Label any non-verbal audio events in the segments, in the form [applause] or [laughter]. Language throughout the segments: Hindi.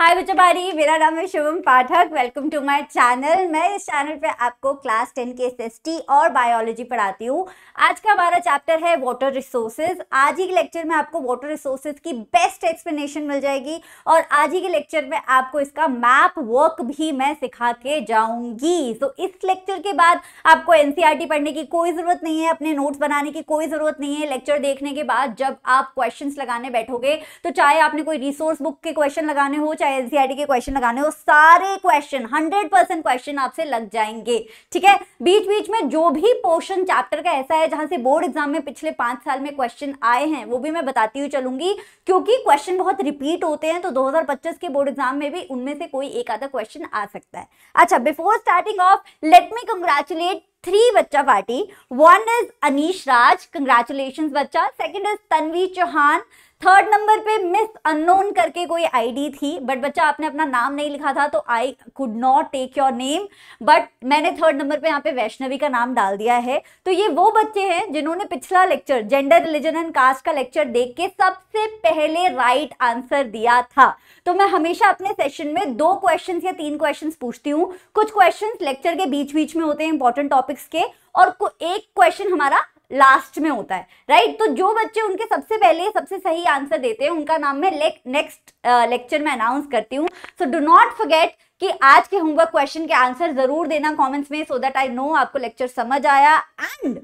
हाय बच्चों बारी मेरा नाम है Shubham Pathak welcome to my channel मैं इस चैनल पे आपको क्लास टेन के एस और बायोलॉजी पढ़ाती हूँ आज का हमारा चैप्टर है वाटर रिसोर्सेज आज ही के लेक्चर में आपको वाटर रिसोर्सेज की बेस्ट एक्सप्लेनेशन मिल जाएगी और आज ही के लेक्चर में आपको इसका मैप वर्क भी मैं सिखा के जाऊँगी तो इस लेक्चर के बाद आपको एन e पढ़ने की कोई ज़रूरत नहीं है अपने नोट्स बनाने की कोई ज़रूरत नहीं है लेक्चर देखने के बाद जब आप क्वेश्चन लगाने बैठोगे तो चाहे आपने कोई रिसोर्स बुक के क्वेश्चन लगाने लगाने हो चाहे एनसीआरटी के क्वेश्चन लगाने हो सारे क्वेश्चन हंड्रेड परसेंट क्वेश्चन आपसे लग जाएंगे ठीक है बीच बीच में जो भी पोर्शन चैप्टर का ऐसा है जहां से बोर्ड एग्जाम में पिछले पांच साल में क्वेश्चन आए हैं वो भी मैं बताती हुई चलूंगी क्योंकि क्वेश्चन बहुत रिपीट होते हैं तो दो के बोर्ड एग्जाम में भी उनमें से कोई एक आधा क्वेश्चन आ सकता है अच्छा before starting of let me congratulate three बच्चा party one is Anish Raj congratulation बच्चा second is Tanvi Chauhan third number पे मिस अननोन करके कोई आईडी थी बट बच्चा आपने अपना नाम नहीं लिखा था तो I could not take your name but मैंने थर्ड नंबर पे यहाँ पे वैष्णवी का नाम डाल दिया है तो ये वो बच्चे हैं जिन्होंने पिछला lecture gender religion and caste का लेक्चर देख के सबसे पहले राइट आंसर दिया था तो मैं हमेशा अपने सेशन में दो क्वेश्चन या तीन क्वेश्चन पूछती हूँ कुछ क्वेश्चन लेक्चर के बीच बीच में होते हैं इंपॉर्टेंट टॉपिक्स के और एक क्वेश्चन हमारा लास्ट में होता है राइट तो जो बच्चे उनके सबसे पहले सबसे सही आंसर देते हैं उनका नाम मैं नेक्स्ट लेक्चर uh, में अनाउंस करती हूँ सो डू नॉट फॉरगेट कि आज के होमवर्क क्वेश्चन के आंसर जरूर देना कमेंट्स में सो दैट आई नो आपको लेक्चर समझ आया एंड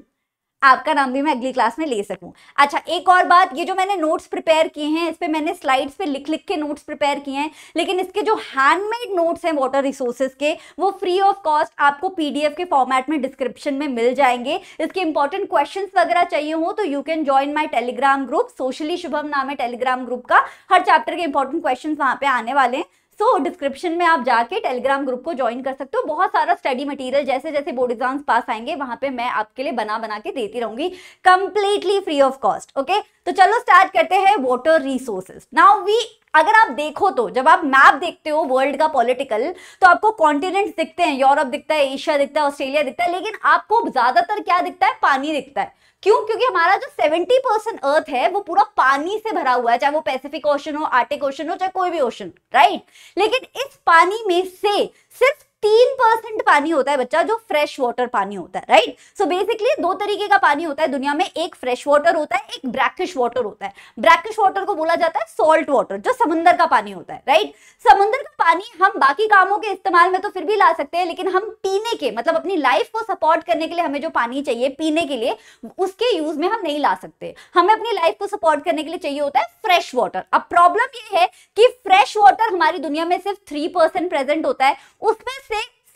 आपका नाम भी मैं अगली क्लास में ले सकूं अच्छा एक और बात ये जो मैंने नोट्स प्रिपेयर किए हैं इस पर मैंने स्लाइड्स पे लिख लिख के नोट्स प्रिपेयर किए हैं लेकिन इसके जो हैंडमेड नोट्स हैं वाटर रिसोर्सेज के वो फ्री ऑफ कॉस्ट आपको पीडीएफ के फॉर्मेट में डिस्क्रिप्शन में मिल जाएंगे इसके इंपॉर्टेंट क्वेश्चन वगैरह चाहिए हो तो you can join my Telegram group socially Shubham नाम है टेलीग्राम ग्रुप का हर चैप्टर के इंपॉर्टेंट क्वेश्चन वहाँ पे आने वाले हैं सो so, डिस्क्रिप्शन में आप जाके टेलीग्राम ग्रुप को ज्वाइन कर सकते हो बहुत सारा स्टडी मटेरियल जैसे जैसे बोर्ड एग्जाम्स पास आएंगे वहां पे मैं आपके लिए बना बना के देती रहूंगी completely free of cost okay तो चलो स्टार्ट करते हैं वाटर रिसोर्सेज नाउ वी अगर आप देखो तो जब आप मैप देखते हो वर्ल्ड का पॉलिटिकल तो आपको कॉन्टिनेंट दिखते हैं यूरोप दिखता है एशिया दिखता है ऑस्ट्रेलिया दिखता है लेकिन आपको ज्यादातर क्या दिखता है पानी दिखता है क्यों क्योंकि हमारा जो 70 परसेंट अर्थ है वो पूरा पानी से भरा हुआ है चाहे वो पैसिफिक ओशन हो आर्टिक ओशन हो चाहे कोई भी ओशन राइट लेकिन इस पानी में से सिर्फ तीन परसेंट पानी होता है बच्चा जो फ्रेश वाटर पानी होता है राइट सो बेसिकली दो तरीके का पानी होता है दुनिया में एक फ्रेश वाटर होता है एक ब्रैकिश वाटर होता है ब्रैकिश वाटर को बोला जाता है सोल्ट वाटर जो समुंदर का पानी होता है राइट समुद्र का पानी हम बाकी कामों के इस्तेमाल में तो फिर भी ला सकते हैं लेकिन हम पीने के मतलब अपनी लाइफ को सपोर्ट करने के लिए हमें जो पानी चाहिए पीने के लिए उसके यूज में हम नहीं ला सकते हमें अपनी लाइफ को सपोर्ट करने के लिए चाहिए होता है फ्रेश वाटर अब प्रॉब्लम यह है कि फ्रेश वाटर हमारी दुनिया में सिर्फ थ्री परसेंट प्रेजेंट होता है उसमें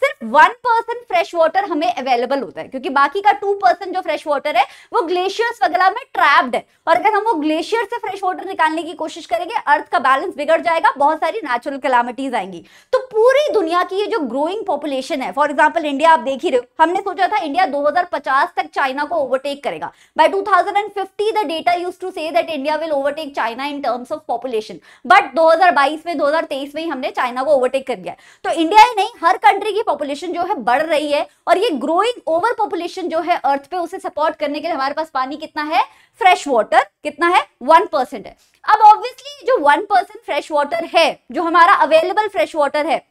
सिर्फ वन परसेंट फ्रेश वाटर हमें अवेलेबल होता है क्योंकि बाकी का टू परसेंट जो फ्रेश वाटर है वो ग्लेशियर्स वगैरह में ट्रैप्ड है और अगर हम वो ग्लेशियर से फ्रेश वाटर निकालने की कोशिश करेंगे अर्थ का बैलेंस बिगड़ जाएगा बहुत सारी नेचुरल कलामिटीज आएंगी तो पूरी दुनिया की ये जो ग्रोइंग पॉपुलेशन है फॉर एग्जाम्पल इंडिया आप देख ही रहे हो हमने सोचा था इंडिया 2050 तक चाइना को ओवरटेक करेगा by 2050 thousand and the data use to say that India will overtake China in terms of population but 2022 में 2023 में ही हमने चाइना को ओवरटेक कर दिया तो इंडिया ही नहीं हर कंट्री की पॉपुलेशन जो है बढ़ रही है और ये ग्रोइंग ओवर पॉपुलेशन जो है अर्थ पे उसे सपोर्ट करने के लिए हमारे पास पानी कितना है फ्रेश वाटर कितना है वन परसेंट है अब ऑब्वियसली जो वन परसेंट फ्रेश वाटर है जो हमारा अवेलेबल फ्रेश वाटर है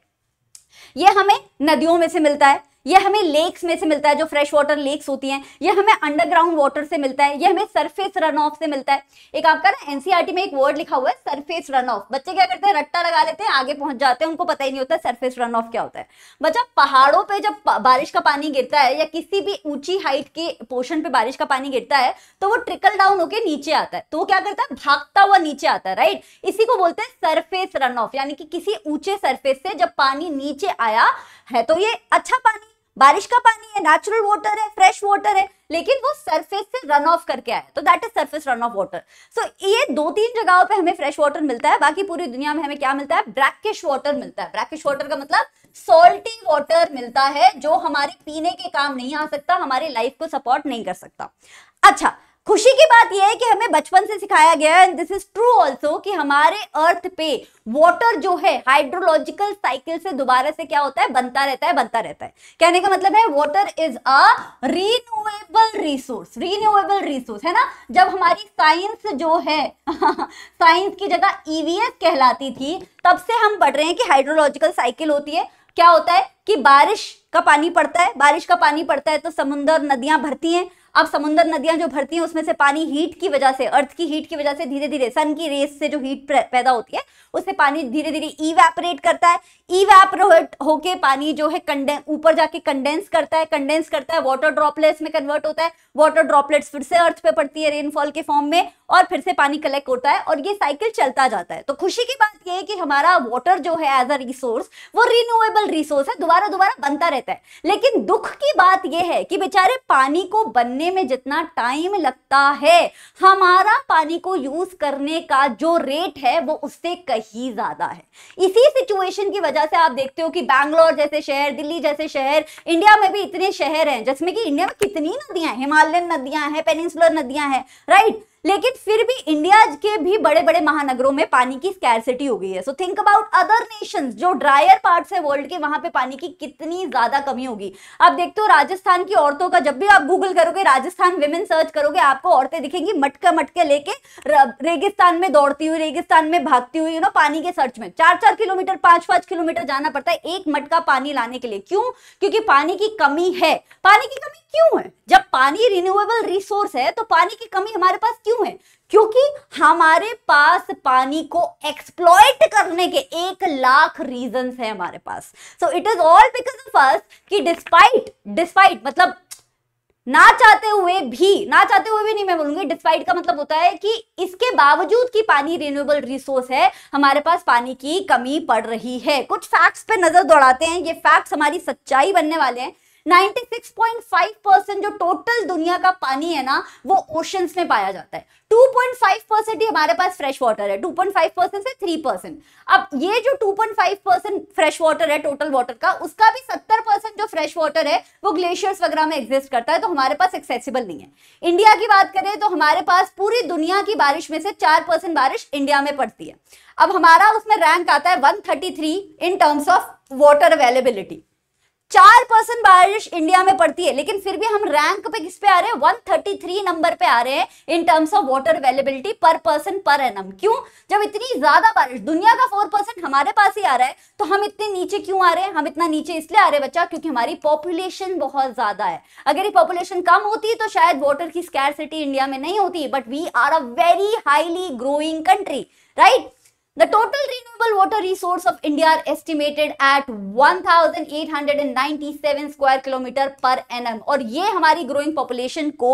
ये हमें नदियों में से मिलता है ये हमें लेक्स में से मिलता है जो फ्रेश वाटर लेक्स होती हैं ये हमें अंडरग्राउंड वाटर से मिलता है ये हमें सरफेस रन ऑफ से मिलता है एक आपका ना एनसीआरटी e में एक वर्ड लिखा हुआ है सरफेस रन ऑफ बच्चे क्या करते हैं रट्टा लगा लेते हैं आगे पहुंच जाते हैं उनको पता ही नहीं होता सरफेस रन ऑफ क्या होता है बच्चा पहाड़ों पर जब बारिश का पानी गिरता है या किसी भी ऊंची हाइट के पोर्शन पे बारिश का पानी गिरता है तो वो ट्रिकल डाउन होकर नीचे आता है तो वो क्या करता है भागता हुआ नीचे आता है राइट इसी को बोलते हैं सरफेस रन ऑफ यानी कि किसी ऊंचे सरफेस से जब पानी नीचे आया है तो ये अच्छा पानी बारिश का पानी है नेचुरल वाटर है फ्रेश वाटर है लेकिन वो सरफेस से रन ऑफ करके आया तो that is surface run off water so ये दो तीन जगहों पे हमें फ्रेश वाटर मिलता है बाकी पूरी दुनिया में हमें क्या मिलता है ब्रैकिश वाटर मिलता है ब्रैकिश वाटर का मतलब सोल्टी वाटर मिलता है जो हमारे पीने के काम नहीं आ सकता हमारे लाइफ को सपोर्ट नहीं कर सकता अच्छा खुशी की बात यह है कि हमें बचपन से सिखाया गया है and this is true also कि हमारे अर्थ पे वाटर जो है हाइड्रोलॉजिकल साइकिल से दोबारा से क्या होता है बनता रहता है बनता रहता है कहने का मतलब है water is a renewable resource renewable resource है ना जब हमारी साइंस जो है साइंस [laughs] की जगह ईवीएस e कहलाती थी तब से हम पढ़ रहे हैं कि हाइड्रोलॉजिकल साइकिल होती है क्या होता है कि बारिश का पानी पड़ता है बारिश का पानी पड़ता है तो समुद्र नदियां भरती हैं अब समुद्र नदियां जो भरती हैं उसमें से पानी हीट की वजह से अर्थ की हीट की वजह से धीरे धीरे सन की रेस से जो हीट पैदा होती है उससे पानी धीरे धीरे ईवैपोरेट करता है ईवैपोरेट होके पानी जो है कंडें ऊपर जाके कंडेंस करता है कंडेंस करता है वाटर ड्रॉपलेट्स में कन्वर्ट होता है वाटर ड्रॉपलेट्स फिर से अर्थ पे पड़ती है रेनफॉल के फॉर्म में और फिर से पानी कलेक्ट होता है और ये साइकिल चलता जाता है तो खुशी की बात ये है कि हमारा वाटर जो है एज अ रिसोर्स वो रिन्यूएबल रिसोर्स है दोबारा दोबारा बनता रहता है लेकिन दुख की बात यह है कि बेचारे पानी को बनने में जितना टाइम लगता है हमारा पानी को यूज करने का जो रेट है वो उससे कहीं ज्यादा है इसी सिचुएशन की वजह से आप देखते हो कि बैंगलोर जैसे शहर दिल्ली जैसे शहर इंडिया में भी इतने शहर हैं जिसमें कि इंडिया में कितनी नदियां हैं हिमालयन नदियां हैं पेनिसुलर नदियां हैं राइट लेकिन फिर भी इंडिया के भी बड़े बड़े महानगरों में पानी की स्कैरसिटी हो गई है so think about other nations जो ड्रायर पार्ट्स है वर्ल्ड के वहां पे पानी की कितनी ज्यादा कमी होगी आप देखते हो राजस्थान की औरतों का जब भी आप गूगल करोगे राजस्थान वेमेन सर्च करोगे आपको औरतें दिखेंगी मटका मटके लेके रेगिस्तान में दौड़ती हुई रेगिस्तान में भागती हुई यू नो पानी के सर्च में चार चार किलोमीटर पांच पांच किलोमीटर जाना पड़ता है एक मटका पानी लाने के लिए क्यों क्योंकि पानी की कमी है पानी की कमी क्यों है जब पानी रिन्यूएबल रिसोर्स है तो पानी की कमी हमारे पास क्यों है क्योंकि हमारे पास पानी को एक्सप्लॉयट करने के एक लाख रीजन है हमारे पास so it is all because of us कि डिस्पाइट डिस्पाइट मतलब ना चाहते हुए भी ना चाहते हुए भी नहीं मैं बोलूंगी डिस्पाइट का मतलब होता है कि इसके बावजूद कि पानी रिन्यूएबल रिसोर्स है हमारे पास पानी की कमी पड़ रही है कुछ फैक्ट्स पे नजर दौड़ाते हैं ये फैक्ट्स हमारी सच्चाई बनने वाले हैं 96.5 परसेंट जो टोटल दुनिया का पानी है ना वो ओशंस में पाया जाता है 2.5 परसेंट ही हमारे पास फ्रेश वाटर है 2.5 परसेंट से 3 परसेंट अब ये जो 2.5 परसेंट फ्रेश वाटर है टोटल वाटर का उसका भी 70 परसेंट जो फ्रेश वाटर है वो ग्लेशियर्स वगैरह में एग्जिस्ट करता है तो हमारे पास एक्सेसिबल नहीं है इंडिया की बात करें तो हमारे पास पूरी दुनिया की बारिश में से चार परसेंट बारिश इंडिया में पड़ती है अब हमारा उसमें रैंक आता है one in terms of water availability चार परसेंट बारिश इंडिया में पड़ती है लेकिन फिर भी हम रैंक पे किस पे आ रहे हैं 133 नंबर पे आ रहे हैं in terms of water availability per person per annum क्यों जब इतनी ज्यादा बारिश दुनिया का फोर परसेंट हमारे पास ही आ रहा है तो हम इतने नीचे क्यों आ रहे हैं हम इतना नीचे इसलिए आ रहे हैं बच्चा क्योंकि हमारी पॉपुलेशन बहुत ज्यादा है अगर ये पॉपुलेशन कम होती तो शायद वाटर की स्कैर इंडिया में नहीं होती but we are a very highly growing country right The total renewable water resource of India are estimated at 1897 square kilometer per annum. और ये हमारी growing population को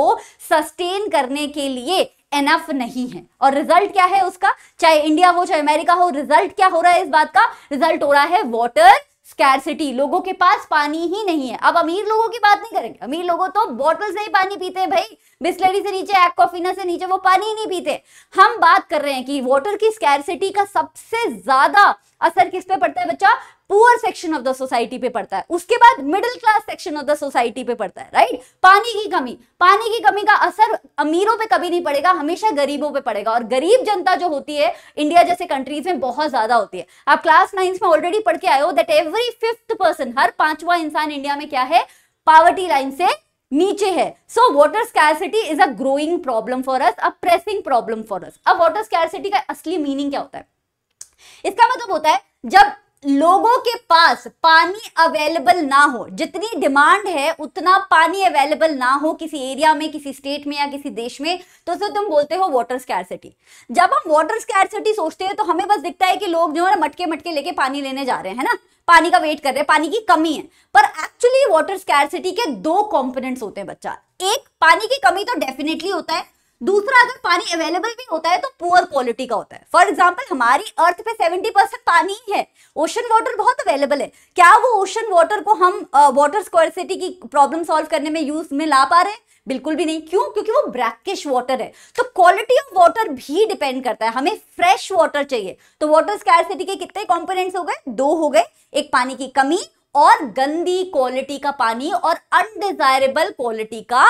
sustain करने के लिए enough नहीं है और result क्या है उसका चाहे India हो चाहे America हो result क्या हो रहा है इस बात का result हो रहा है water स्कैरसिटी लोगों के पास पानी ही नहीं है अब अमीर लोगों की बात नहीं करेंगे अमीर लोगों तो बॉटल से ही पानी पीते हैं भाई बिस्लरी से नीचे एक्वाफिना से नीचे वो पानी ही नहीं पीते हम बात कर रहे हैं कि वाटर की स्कैरसिटी का सबसे ज्यादा असर किस पे पड़ता है बच्चा poor section of the society पे पड़ता है उसके बाद middle class section of the society पे पड़ता है राइट पानी की कमी पानी की कमी का असर अमीरों पे कभी नहीं पड़ेगा हमेशा गरीबों पे पड़ेगा और गरीब जनता जो होती है इंडिया जैसे कंट्रीज में बहुत ज्यादा होती है आप क्लास नाइन्थ में ऑलरेडी पढ़ के आए हो दैट एवरी फिफ्थ पर्सन हर पांचवा इंसान इंडिया में क्या है पावर्टी लाइन से नीचे है so water scarcity is a growing problem for us a pressing problem for us अब वॉटर स्कैरसिटी का असली मीनिंग क्या होता है इसका मतलब होता है जब लोगों के पास पानी अवेलेबल ना हो जितनी डिमांड है उतना पानी अवेलेबल ना हो किसी एरिया में किसी स्टेट में या किसी देश में तो उसे तुम बोलते हो वाटर स्कैरसिटी जब हम वाटर स्कैरसिटी सोचते हैं तो हमें बस दिखता है कि लोग जो है मटके मटके लेके पानी लेने जा रहे हैं ना पानी का वेट कर रहे हैं पानी की कमी है पर एक्चुअली वाटर स्कैरसिटी के दो कॉम्पोनेंट्स होते हैं बच्चा एक पानी की कमी तो डेफिनेटली होता है दूसरा अगर पानी अवेलेबल भी होता है तो पुअर क्वालिटी का होता है फॉर एग्जाम्पल हमारी अर्थ पे 70 परसेंट पानी ही है ओशन वाटर बहुत अवेलेबल है क्या वो ओशन वाटर को हम वाटर स्क्वायर सिटी की प्रॉब्लम सॉल्व करने में यूज में ला पा रहे हैं बिल्कुल भी नहीं क्यों क्योंकि वो ब्रैकिश वाटर है तो क्वालिटी ऑफ वाटर भी डिपेंड करता है हमें फ्रेश वाटर चाहिए तो वाटर स्कैरसिटी के कितने कॉम्पोनेंट हो गए दो हो गए एक पानी की कमी और गंदी क्वालिटी का पानी और अनडिजायरेबल क्वालिटी का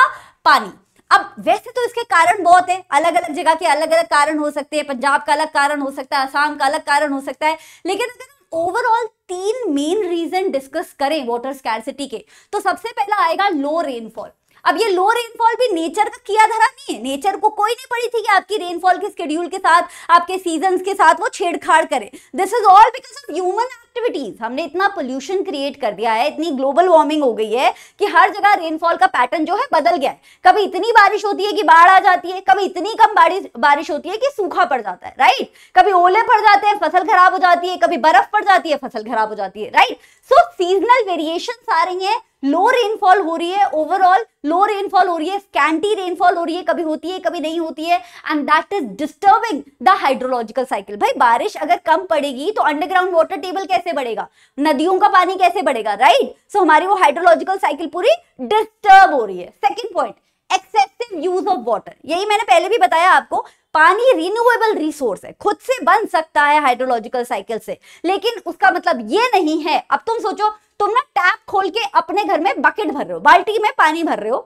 पानी अब वैसे तो इसके कारण बहुत है अलग अलग जगह के अलग अलग कारण हो सकते हैं पंजाब का अलग कारण हो सकता है आसाम का अलग कारण हो सकता है लेकिन अगर ओवरऑल तीन मेन रीजन डिस्कस करें वाटर स्कैरसिटी के तो सबसे पहला आएगा लो रेनफॉल अब ये लो रेनफॉल भी नेचर का किया धरा नहीं है नेचर को कोई नहीं पड़ी थी कि आपकी रेनफॉल के स्केड्यूल के साथ आपके सीजन के साथ वो छेड़छाड़ करे this is all because of human activities हमने इतना पोल्यूशन क्रिएट कर दिया है इतनी ग्लोबल वार्मिंग हो गई है कि हर जगह रेनफॉल का पैटर्न जो है बदल गया है कभी इतनी बारिश होती है कि बाढ़ आ जाती है कभी इतनी कम बारिश बारिश होती है कि सूखा पड़ जाता है राइट कभी ओले पड़ जाते हैं फसल खराब हो जाती है कभी बर्फ पड़ जाती है फसल खराब हो जाती है राइट सो सीजनल वेरिएशन आ रही है लो रेनफॉल हो रही है ओवरऑल लो रेनफॉल हो रही है स्कैंटी रेनफॉल हो रही है कभी होती है कभी नहीं होती है and that is disturbing the hydrological cycle भाई बारिश अगर कम पड़ेगी तो अंडरग्राउंड वाटर टेबल कैसे बढ़ेगा नदियों का पानी कैसे बढ़ेगा राइट right? सो so, हमारी वो हाइड्रोलॉजिकल साइकिल पूरी डिस्टर्ब हो रही है second point excessive use of water यही मैंने पहले भी बताया आपको पानी रिन्यूएबल रिसोर्स है खुद से बन सकता है हाइड्रोलॉजिकल साइकिल से लेकिन उसका मतलब ये नहीं है अब तुम सोचो तुम ना टैप खोल के अपने घर में बकेट भर रहे हो बाल्टी में पानी भर रहे हो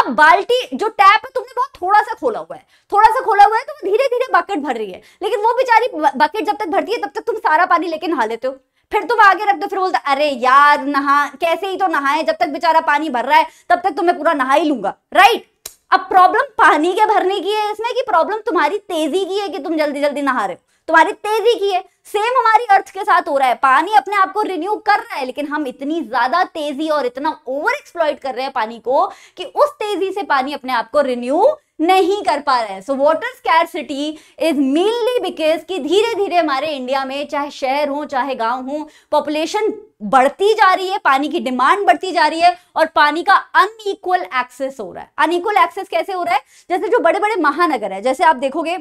अब बाल्टी जो टैप है तुमने बहुत थोड़ा सा खोला हुआ है थोड़ा सा खोला हुआ है तो धीरे धीरे बकेट भर रही है लेकिन वो बेचारी बकेट जब तक भरती है तब तक तुम सारा पानी लेके नहा लेते हो फिर तुम आगे रख दो फिर बोलते अरे यार नहा कैसे ही तो नहाए जब तक बेचारा पानी भर रहा है तब तक तुम्हें तो पूरा नहा ही लूंगा राइट अब प्रॉब्लम पानी के भरने की है इसमें कि प्रॉब्लम तुम्हारी तेजी की है कि तुम जल्दी जल्दी नहा रहे हो तुम्हारी तेजी की है सेम हमारी अर्थ के साथ हो रहा है पानी अपने आप को रिन्यू कर रहा है लेकिन हम इतनी ज्यादा तेजी और इतना ओवर एक्सप्लॉइट कर रहे हैं पानी को कि उस तेजी से पानी अपने आप को रिन्यू नहीं कर पा रहे हैं so scarcity is mainly because कि धीरे धीरे हमारे इंडिया में चाहे शहर हो चाहे गांव हो पॉपुलेशन बढ़ती जा रही है पानी की डिमांड बढ़ती जा रही है और पानी का अनईक्वल एक्सेस हो रहा है अनईक्वल एक्सेस कैसे हो रहा है जैसे जो बड़े बड़े महानगर है जैसे आप देखोगे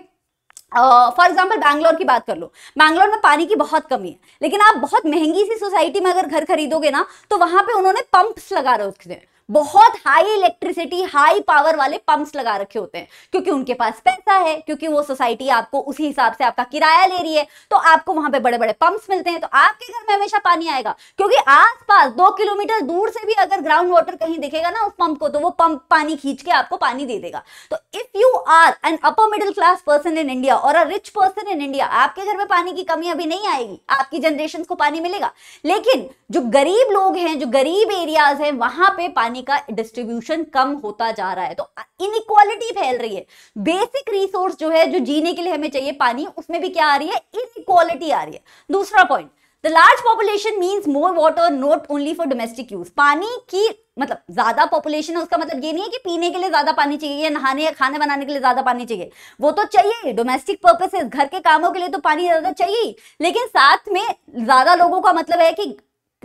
फॉर एग्जाम्पल बैंगलोर की बात कर लो बैंगलोर में पानी की बहुत कमी है लेकिन आप बहुत महंगी सी सोसाइटी में अगर घर खरीदोगे ना तो वहां पे उन्होंने पंप्स लगा रखे हैं बहुत हाई इलेक्ट्रिसिटी हाई पावर वाले पंप्स लगा रखे होते हैं क्योंकि उनके पास पैसा है क्योंकि वो सोसाइटी आपको उसी हिसाब से आपका किराया ले रही है तो आपको वहां पे बड़े बड़े पंप्स मिलते हैं तो आपके घर में हमेशा पानी आएगा क्योंकि आसपास दो किलोमीटर दूर से भी अगर ग्राउंड वाटर कहीं दिखेगा ना उस पंप को तो वो पंप पानी खींच के आपको पानी दे देगा तो if you are an upper middle class person in India और a rich person in India आपके घर में पानी की कमी अभी नहीं आएगी आपकी जनरेशन को पानी मिलेगा लेकिन जो गरीब लोग हैं जो गरीब एरियाज हैं वहां पे पानी पानी का डिस्ट्रीब्यूशन कम होता जा रहा है तो इनइक्वालिटी फैल रही है बेसिक रिसोर्स जो है जो जीने के लिए हमें चाहिए पानी उसमें भी क्या आ रही है इनइक्वालिटी आ रही है दूसरा point the large population means more water not only for domestic use पानी की मतलब ज्यादा पॉपुलेशन है उसका मतलब ये नहीं है कि पीने के लिए ज्यादा पानी चाहिए या नहाने या खाने बनाने के लिए ज्यादा पानी चाहिए वो तो चाहिए डोमेस्टिक पर्पसेस घर के कामों के लिए तो पानी ज्यादा चाहिए लेकिन साथ में ज्यादा लोगों का मतलब है कि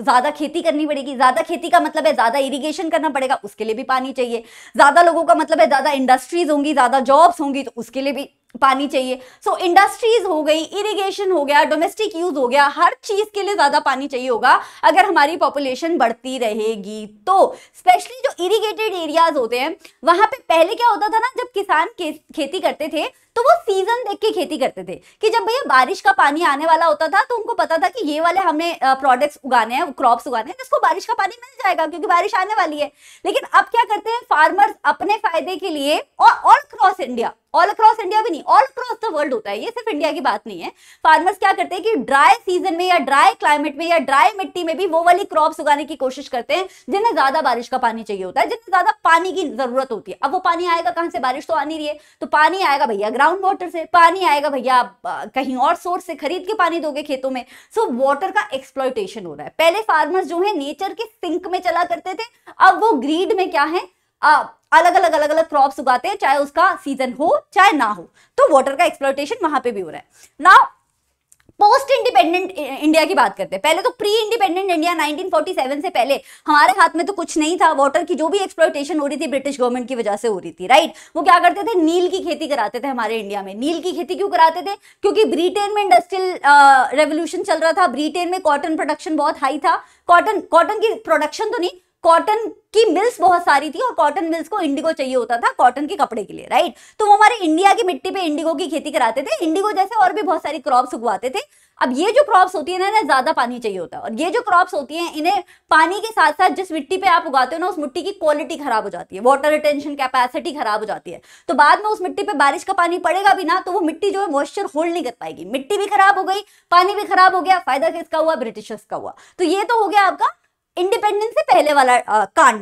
ज़्यादा खेती करनी पड़ेगी ज़्यादा खेती का मतलब है ज़्यादा इरिगेशन करना पड़ेगा उसके लिए भी पानी चाहिए ज़्यादा लोगों का मतलब है ज़्यादा इंडस्ट्रीज़ होंगी ज़्यादा जॉब्स होंगी तो उसके लिए भी पानी चाहिए सो so, इंडस्ट्रीज हो गई इरिगेशन हो गया डोमेस्टिक यूज हो गया हर चीज के लिए ज्यादा पानी चाहिए होगा अगर हमारी पॉपुलेशन बढ़ती रहेगी तो स्पेशली जो इरिगेटेड एरियाज होते हैं वहां पे पहले क्या होता था ना जब किसान खेती करते थे तो वो सीजन देख के खेती करते थे कि जब भैया बारिश का पानी आने वाला होता था तो उनको पता था कि ये वाले हमने प्रोडक्ट्स उगाने हैं क्रॉप्स उगाने हैं जिसको बारिश का पानी मिल जाएगा क्योंकि बारिश आने वाली है लेकिन अब क्या करते हैं फार्मर्स अपने फायदे के लिए और all across India all across India भी नहीं ऑल अक्रॉस द वर्ल्ड होता है ये सिर्फ इंडिया की बात नहीं है फार्मर्स क्या करते हैं कि ड्राई सीजन में या ड्राई क्लाइमेट में या ड्राई मिट्टी में भी वो वाली क्रॉप्स उगाने की कोशिश करते हैं जिन्हें ज्यादा बारिश का पानी चाहिए होता है जिन्हें ज्यादा पानी की जरूरत होती है अब वो पानी आएगा कहां से बारिश तो आनी रही है तो पानी आएगा भैया ग्राउंड वाटर से पानी आएगा भैया आप कहीं और सोर्स से खरीद के पानी दोगे खेतों में सो so, वाटर का एक्सप्लॉयटेशन हो रहा है पहले फार्मर्स जो है नेचर के सिंक में चला करते थे अब वो ग्रीड में क्या है अलग अलग अलग अलग क्रॉप्स उगाते हैं चाहे उसका सीजन हो चाहे ना हो तो वाटर का एक्सप्लोटेशन वहां पे भी हो रहा है नाउ पोस्ट इंडिपेंडेंट इंडिया की बात करते हैं पहले तो प्री इंडिपेंडेंट इंडिया 1947 से पहले हमारे हाथ में तो कुछ नहीं था वाटर की जो भी एक्सप्लोटेशन हो रही थी ब्रिटिश गवर्नमेंट की वजह से हो रही थी राइट वो क्या करते थे नील की खेती कराते थे हमारे इंडिया में नील की खेती क्यों कराते थे क्योंकि ब्रिटेन में इंडस्ट्रियल रेवोल्यूशन चल रहा था ब्रिटेन में कॉटन प्रोडक्शन बहुत हाई था कॉटन कॉटन की प्रोडक्शन तो नहीं कॉटन की मिल्स बहुत सारी थी और कॉटन मिल्स को इंडिगो चाहिए होता था कॉटन के कपड़े के लिए राइट तो वो हमारे इंडिया की मिट्टी पे इंडिगो की खेती कराते थे इंडिगो जैसे और भी बहुत सारी क्रॉप्स उगवाते थे अब ये जो क्रॉप्स होती है ना इन्हें ज्यादा पानी चाहिए होता है और ये जो क्रॉप्स होती है इन्हें पानी के साथ साथ जिस मिट्टी पे आप उगाते हो ना उस मिट्टी की क्वालिटी खराब हो जाती है वाटर रिटेंशन कैपेसिटी खराब हो जाती है तो बाद में उस मिट्टी पे बारिश का पानी पड़ेगा भी ना तो वो मिट्टी जो है मॉइस्चर होल्ड नहीं कर पाएगी मिट्टी भी खराब हो गई पानी भी खराब हो गया फायदा किसका हुआ ब्रिटिशर्स का हुआ तो ये तो हो गया आपका इंडिपेंडेंस से पहले वाला कांड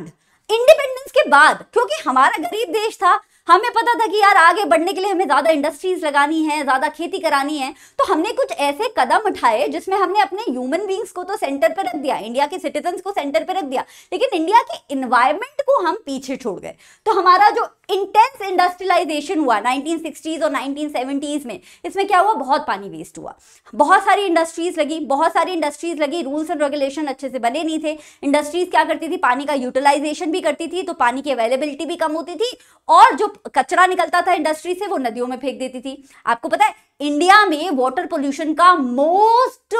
इंडिपेंडेंस के बाद क्योंकि हमारा गरीब देश था हमें पता था कि यार आगे बढ़ने के लिए हमें ज़्यादा इंडस्ट्रीज लगानी है ज़्यादा खेती करानी है तो हमने कुछ ऐसे कदम उठाए जिसमें हमने अपने ह्यूमन बींग्स को तो सेंटर पर रख दिया इंडिया के सिटीजन को सेंटर पर रख दिया लेकिन इंडिया के इन्वायरमेंट को हम पीछे छोड़ गए तो हमारा जो इंटेंस इंडस्ट्रियलाइजेशन हुआ 1960s और 1970s में इसमें क्या हुआ बहुत पानी वेस्ट हुआ बहुत सारी इंडस्ट्रीज लगी बहुत सारी इंडस्ट्रीज लगी रूल्स एंड रेगुलेशन अच्छे से बने नहीं थे इंडस्ट्रीज क्या करती थी पानी का यूटिलाइजेशन भी करती थी तो पानी की अवेलेबिलिटी भी कम होती थी और जो कचरा निकलता था इंडस्ट्री से वो नदियों में फेंक देती थी आपको पता है इंडिया में वॉटर पोल्यूशन का मोस्ट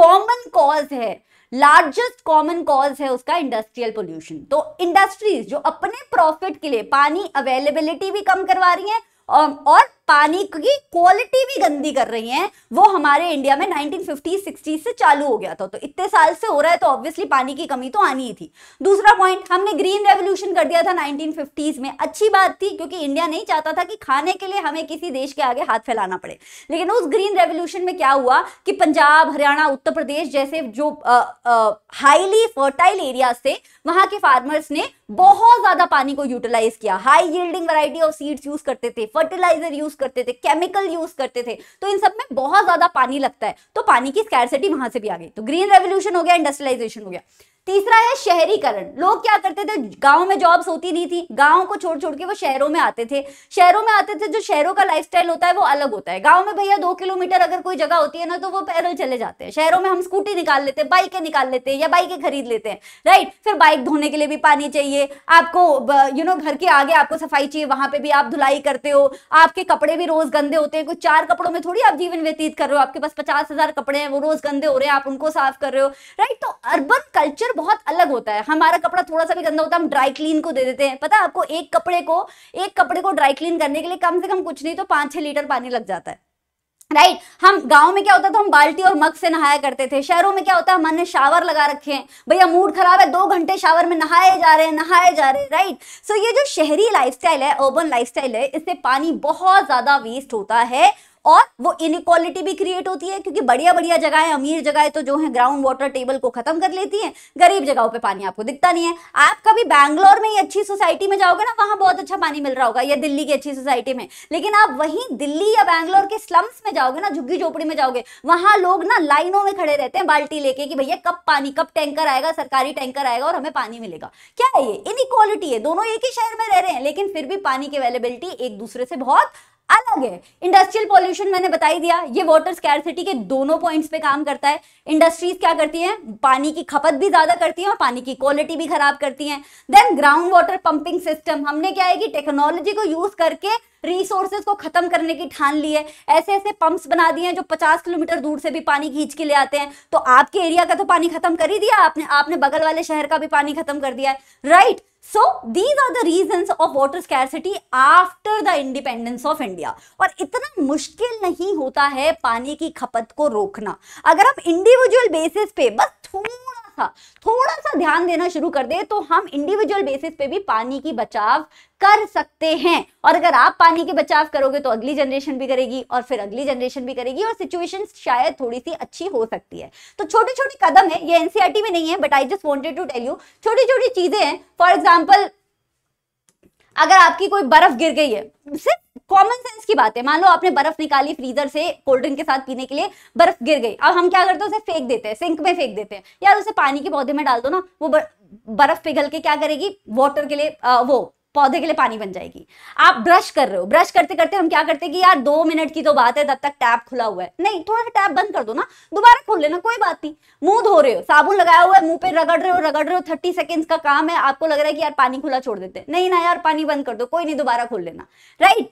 कॉमन कॉज है लार्जेस्ट कॉमन कॉज है उसका इंडस्ट्रियल पोल्यूशन तो इंडस्ट्रीज जो अपने प्रॉफिट के लिए पानी अवेलेबिलिटी भी कम करवा रही हैं और पानी की क्वालिटी भी गंदी कर रही हैं वो हमारे इंडिया में 1950 60 से चालू हो गया था तो इतने साल से हो रहा है तो ऑब्वियसली पानी की कमी तो आनी ही थी दूसरा पॉइंट हमने ग्रीन रेवोल्यूशन कर दिया था 1950s में अच्छी बात थी क्योंकि इंडिया नहीं चाहता था कि खाने के लिए हमें किसी देश के आगे हाथ फैलाना पड़े लेकिन उस ग्रीन रेवोल्यूशन में क्या हुआ कि पंजाब हरियाणा उत्तर प्रदेश जैसे जो हाईली फर्टाइल एरियाज थे वहां के फार्मर्स ने बहुत ज्यादा पानी को यूटिलाइज किया high yielding variety of seeds use करते थे फर्टिलाइजर यूज करते थे केमिकल यूज करते थे तो इन सब में बहुत ज्यादा पानी लगता है तो पानी की स्कैरसिटी वहां से भी आ गई तो ग्रीन रेवल्यूशन हो गया इंडस्ट्रियलाइजेशन हो गया तीसरा है शहरीकरण लोग क्या करते थे गांव में जॉब्स होती नहीं थी गांव को छोड़ छोड़ के वो शहरों में आते थे शहरों में आते थे जो शहरों का लाइफस्टाइल होता है वो अलग होता है गांव में भैया दो किलोमीटर अगर कोई जगह होती है ना तो वो पैदल चले जाते हैं शहरों में हम स्कूटी निकाल लेते हैं बाइकें निकाल लेते हैं या बाइकें खरीद लेते हैं राइट फिर बाइक धोने के लिए भी पानी चाहिए आपको यू नो घर के आगे आपको सफाई चाहिए वहां पर भी आप धुलाई करते हो आपके कपड़े भी रोज गंदे होते हैं कुछ चार कपड़ों में थोड़ी आप जीवन व्यतीत कर रहे हो आपके पास पचास हजार कपड़े हैं वो रोज गंदे हो रहे हैं आप उनको साफ कर रहे हो राइट तो अर्बन कल्चर बहुत अलग होता है हमारा कपड़ा थोड़ा सा भी गंदा होता है हम ड्राई क्लीन को दे देते हैं पता है आपको एक कपड़े को एक कपड़े को ड्राई क्लीन करने के लिए कम से कम कुछ नहीं तो पांच छह लीटर पानी लग जाता है राइट right. हम गांव में क्या होता था हम बाल्टी और मग से नहाया करते थे शहरों में क्या होता है हमारे शावर लगा रखे हैं भैया मूड खराब है दो घंटे शावर में नहाए जा रहे हैं नहाए जा रहे हैं राइट सो ये जो शहरी लाइफस्टाइल है अर्बन लाइफस्टाइल है इससे पानी बहुत ज्यादा वेस्ट होता है और वो इनिक्वालिटी भी क्रिएट होती है क्योंकि बढ़िया बढ़िया जगह अमीर जगह तो जो है ग्राउंड वाटर टेबल को खत्म कर लेती है गरीब जगहों पर पानी आपको दिखता नहीं है आप कभी बैंगलोर में अच्छी सोसाइटी में जाओगे ना वहां बहुत अच्छा पानी मिल रहा होगा या दिल्ली की अच्छी सोसाइटी में लेकिन आप वहीं दिल्ली या बैंगलोर के स्लम्स में जाओगे ना झुग्गी झोपड़ी में जाओगे वहां लोग ना लाइनों में खड़े रहते हैं बाल्टी लेके कि भैया कब पानी कब टैंकर आएगा सरकारी टैंकर आएगा और हमें पानी मिलेगा क्या है ये इनिक्वालिटी है दोनों एक ही शहर में रह रहे हैं लेकिन फिर भी पानी की अवेलेबिलिटी एक दूसरे से बहुत अलग है इंडस्ट्रियल पॉल्यूशन मैंने बताई दिया ये वाटर स्कैरसिटी के दोनों पॉइंट्स पे काम करता है इंडस्ट्रीज क्या करती हैं पानी की खपत भी ज्यादा करती हैं और पानी की क्वालिटी भी खराब करती हैं then ground water pumping system हमने क्या है कि टेक्नोलॉजी को यूज करके रिसोर्सेज को खत्म करने की ठान ली है ऐसे ऐसे पंप्स बना दिए हैं जो 50 किलोमीटर दूर से भी पानी खींच के ले आते हैं तो आपके एरिया का तो पानी खत्म कर ही दिया आपने आपने बगल वाले शहर का भी पानी खत्म कर दिया है right so these are the reason of water scarcity after the independence of India और इतना मुश्किल नहीं होता है पानी की खपत को रोकना अगर आप इंडिविजुअल बेसिस पे बस थोड़ा था थोड़ा सा ध्यान देना शुरू कर दे तो हम इंडिविजुअल बेसिस पे भी पानी की बचाव कर सकते हैं और अगर आप पानी के बचाव करोगे तो अगली जनरेशन भी करेगी और फिर अगली जनरेशन भी करेगी और सिचुएशन शायद थोड़ी सी अच्छी हो सकती है तो छोटे छोटे कदम है ये एनसीआरटी e में नहीं है but I just wanted to tell you छोटी छोटी चीजें हैं फॉर एग्जाम्पल अगर आपकी कोई बर्फ गिर गई है सिर्फ कॉमन सेंस की बात है मान लो आपने बर्फ निकाली फ्रीजर से कोल्ड ड्रिंक के साथ पीने के लिए बर्फ गिर गई अब हम क्या करते हैं उसे फेंक देते हैं सिंक में फेंक देते हैं यार उसे पानी के पौधे में डाल दो ना वो बर्फ पिघल के क्या करेगी वाटर के लिए आ, वो पौधे के लिए पानी बन जाएगी आप ब्रश कर रहे हो ब्रश करते करते हम क्या करते कि यार दो मिनट की तो बात है तब तक टैप खुला हुआ है नहीं थोड़ा सा टैब बंद कर दो ना दोबारा खोल लेना कोई बात नहीं मुंह धो रहे हो साबुन लगाया हुआ है मुंह पे रगड़ रहे हो रगड़ रहे हो थर्टी सेकेंड का काम है आपको लग रहा है कि यार पानी खुला छोड़ देते नहीं ना यार पानी बंद कर दो कोई नहीं दोबारा खोल लेना राइट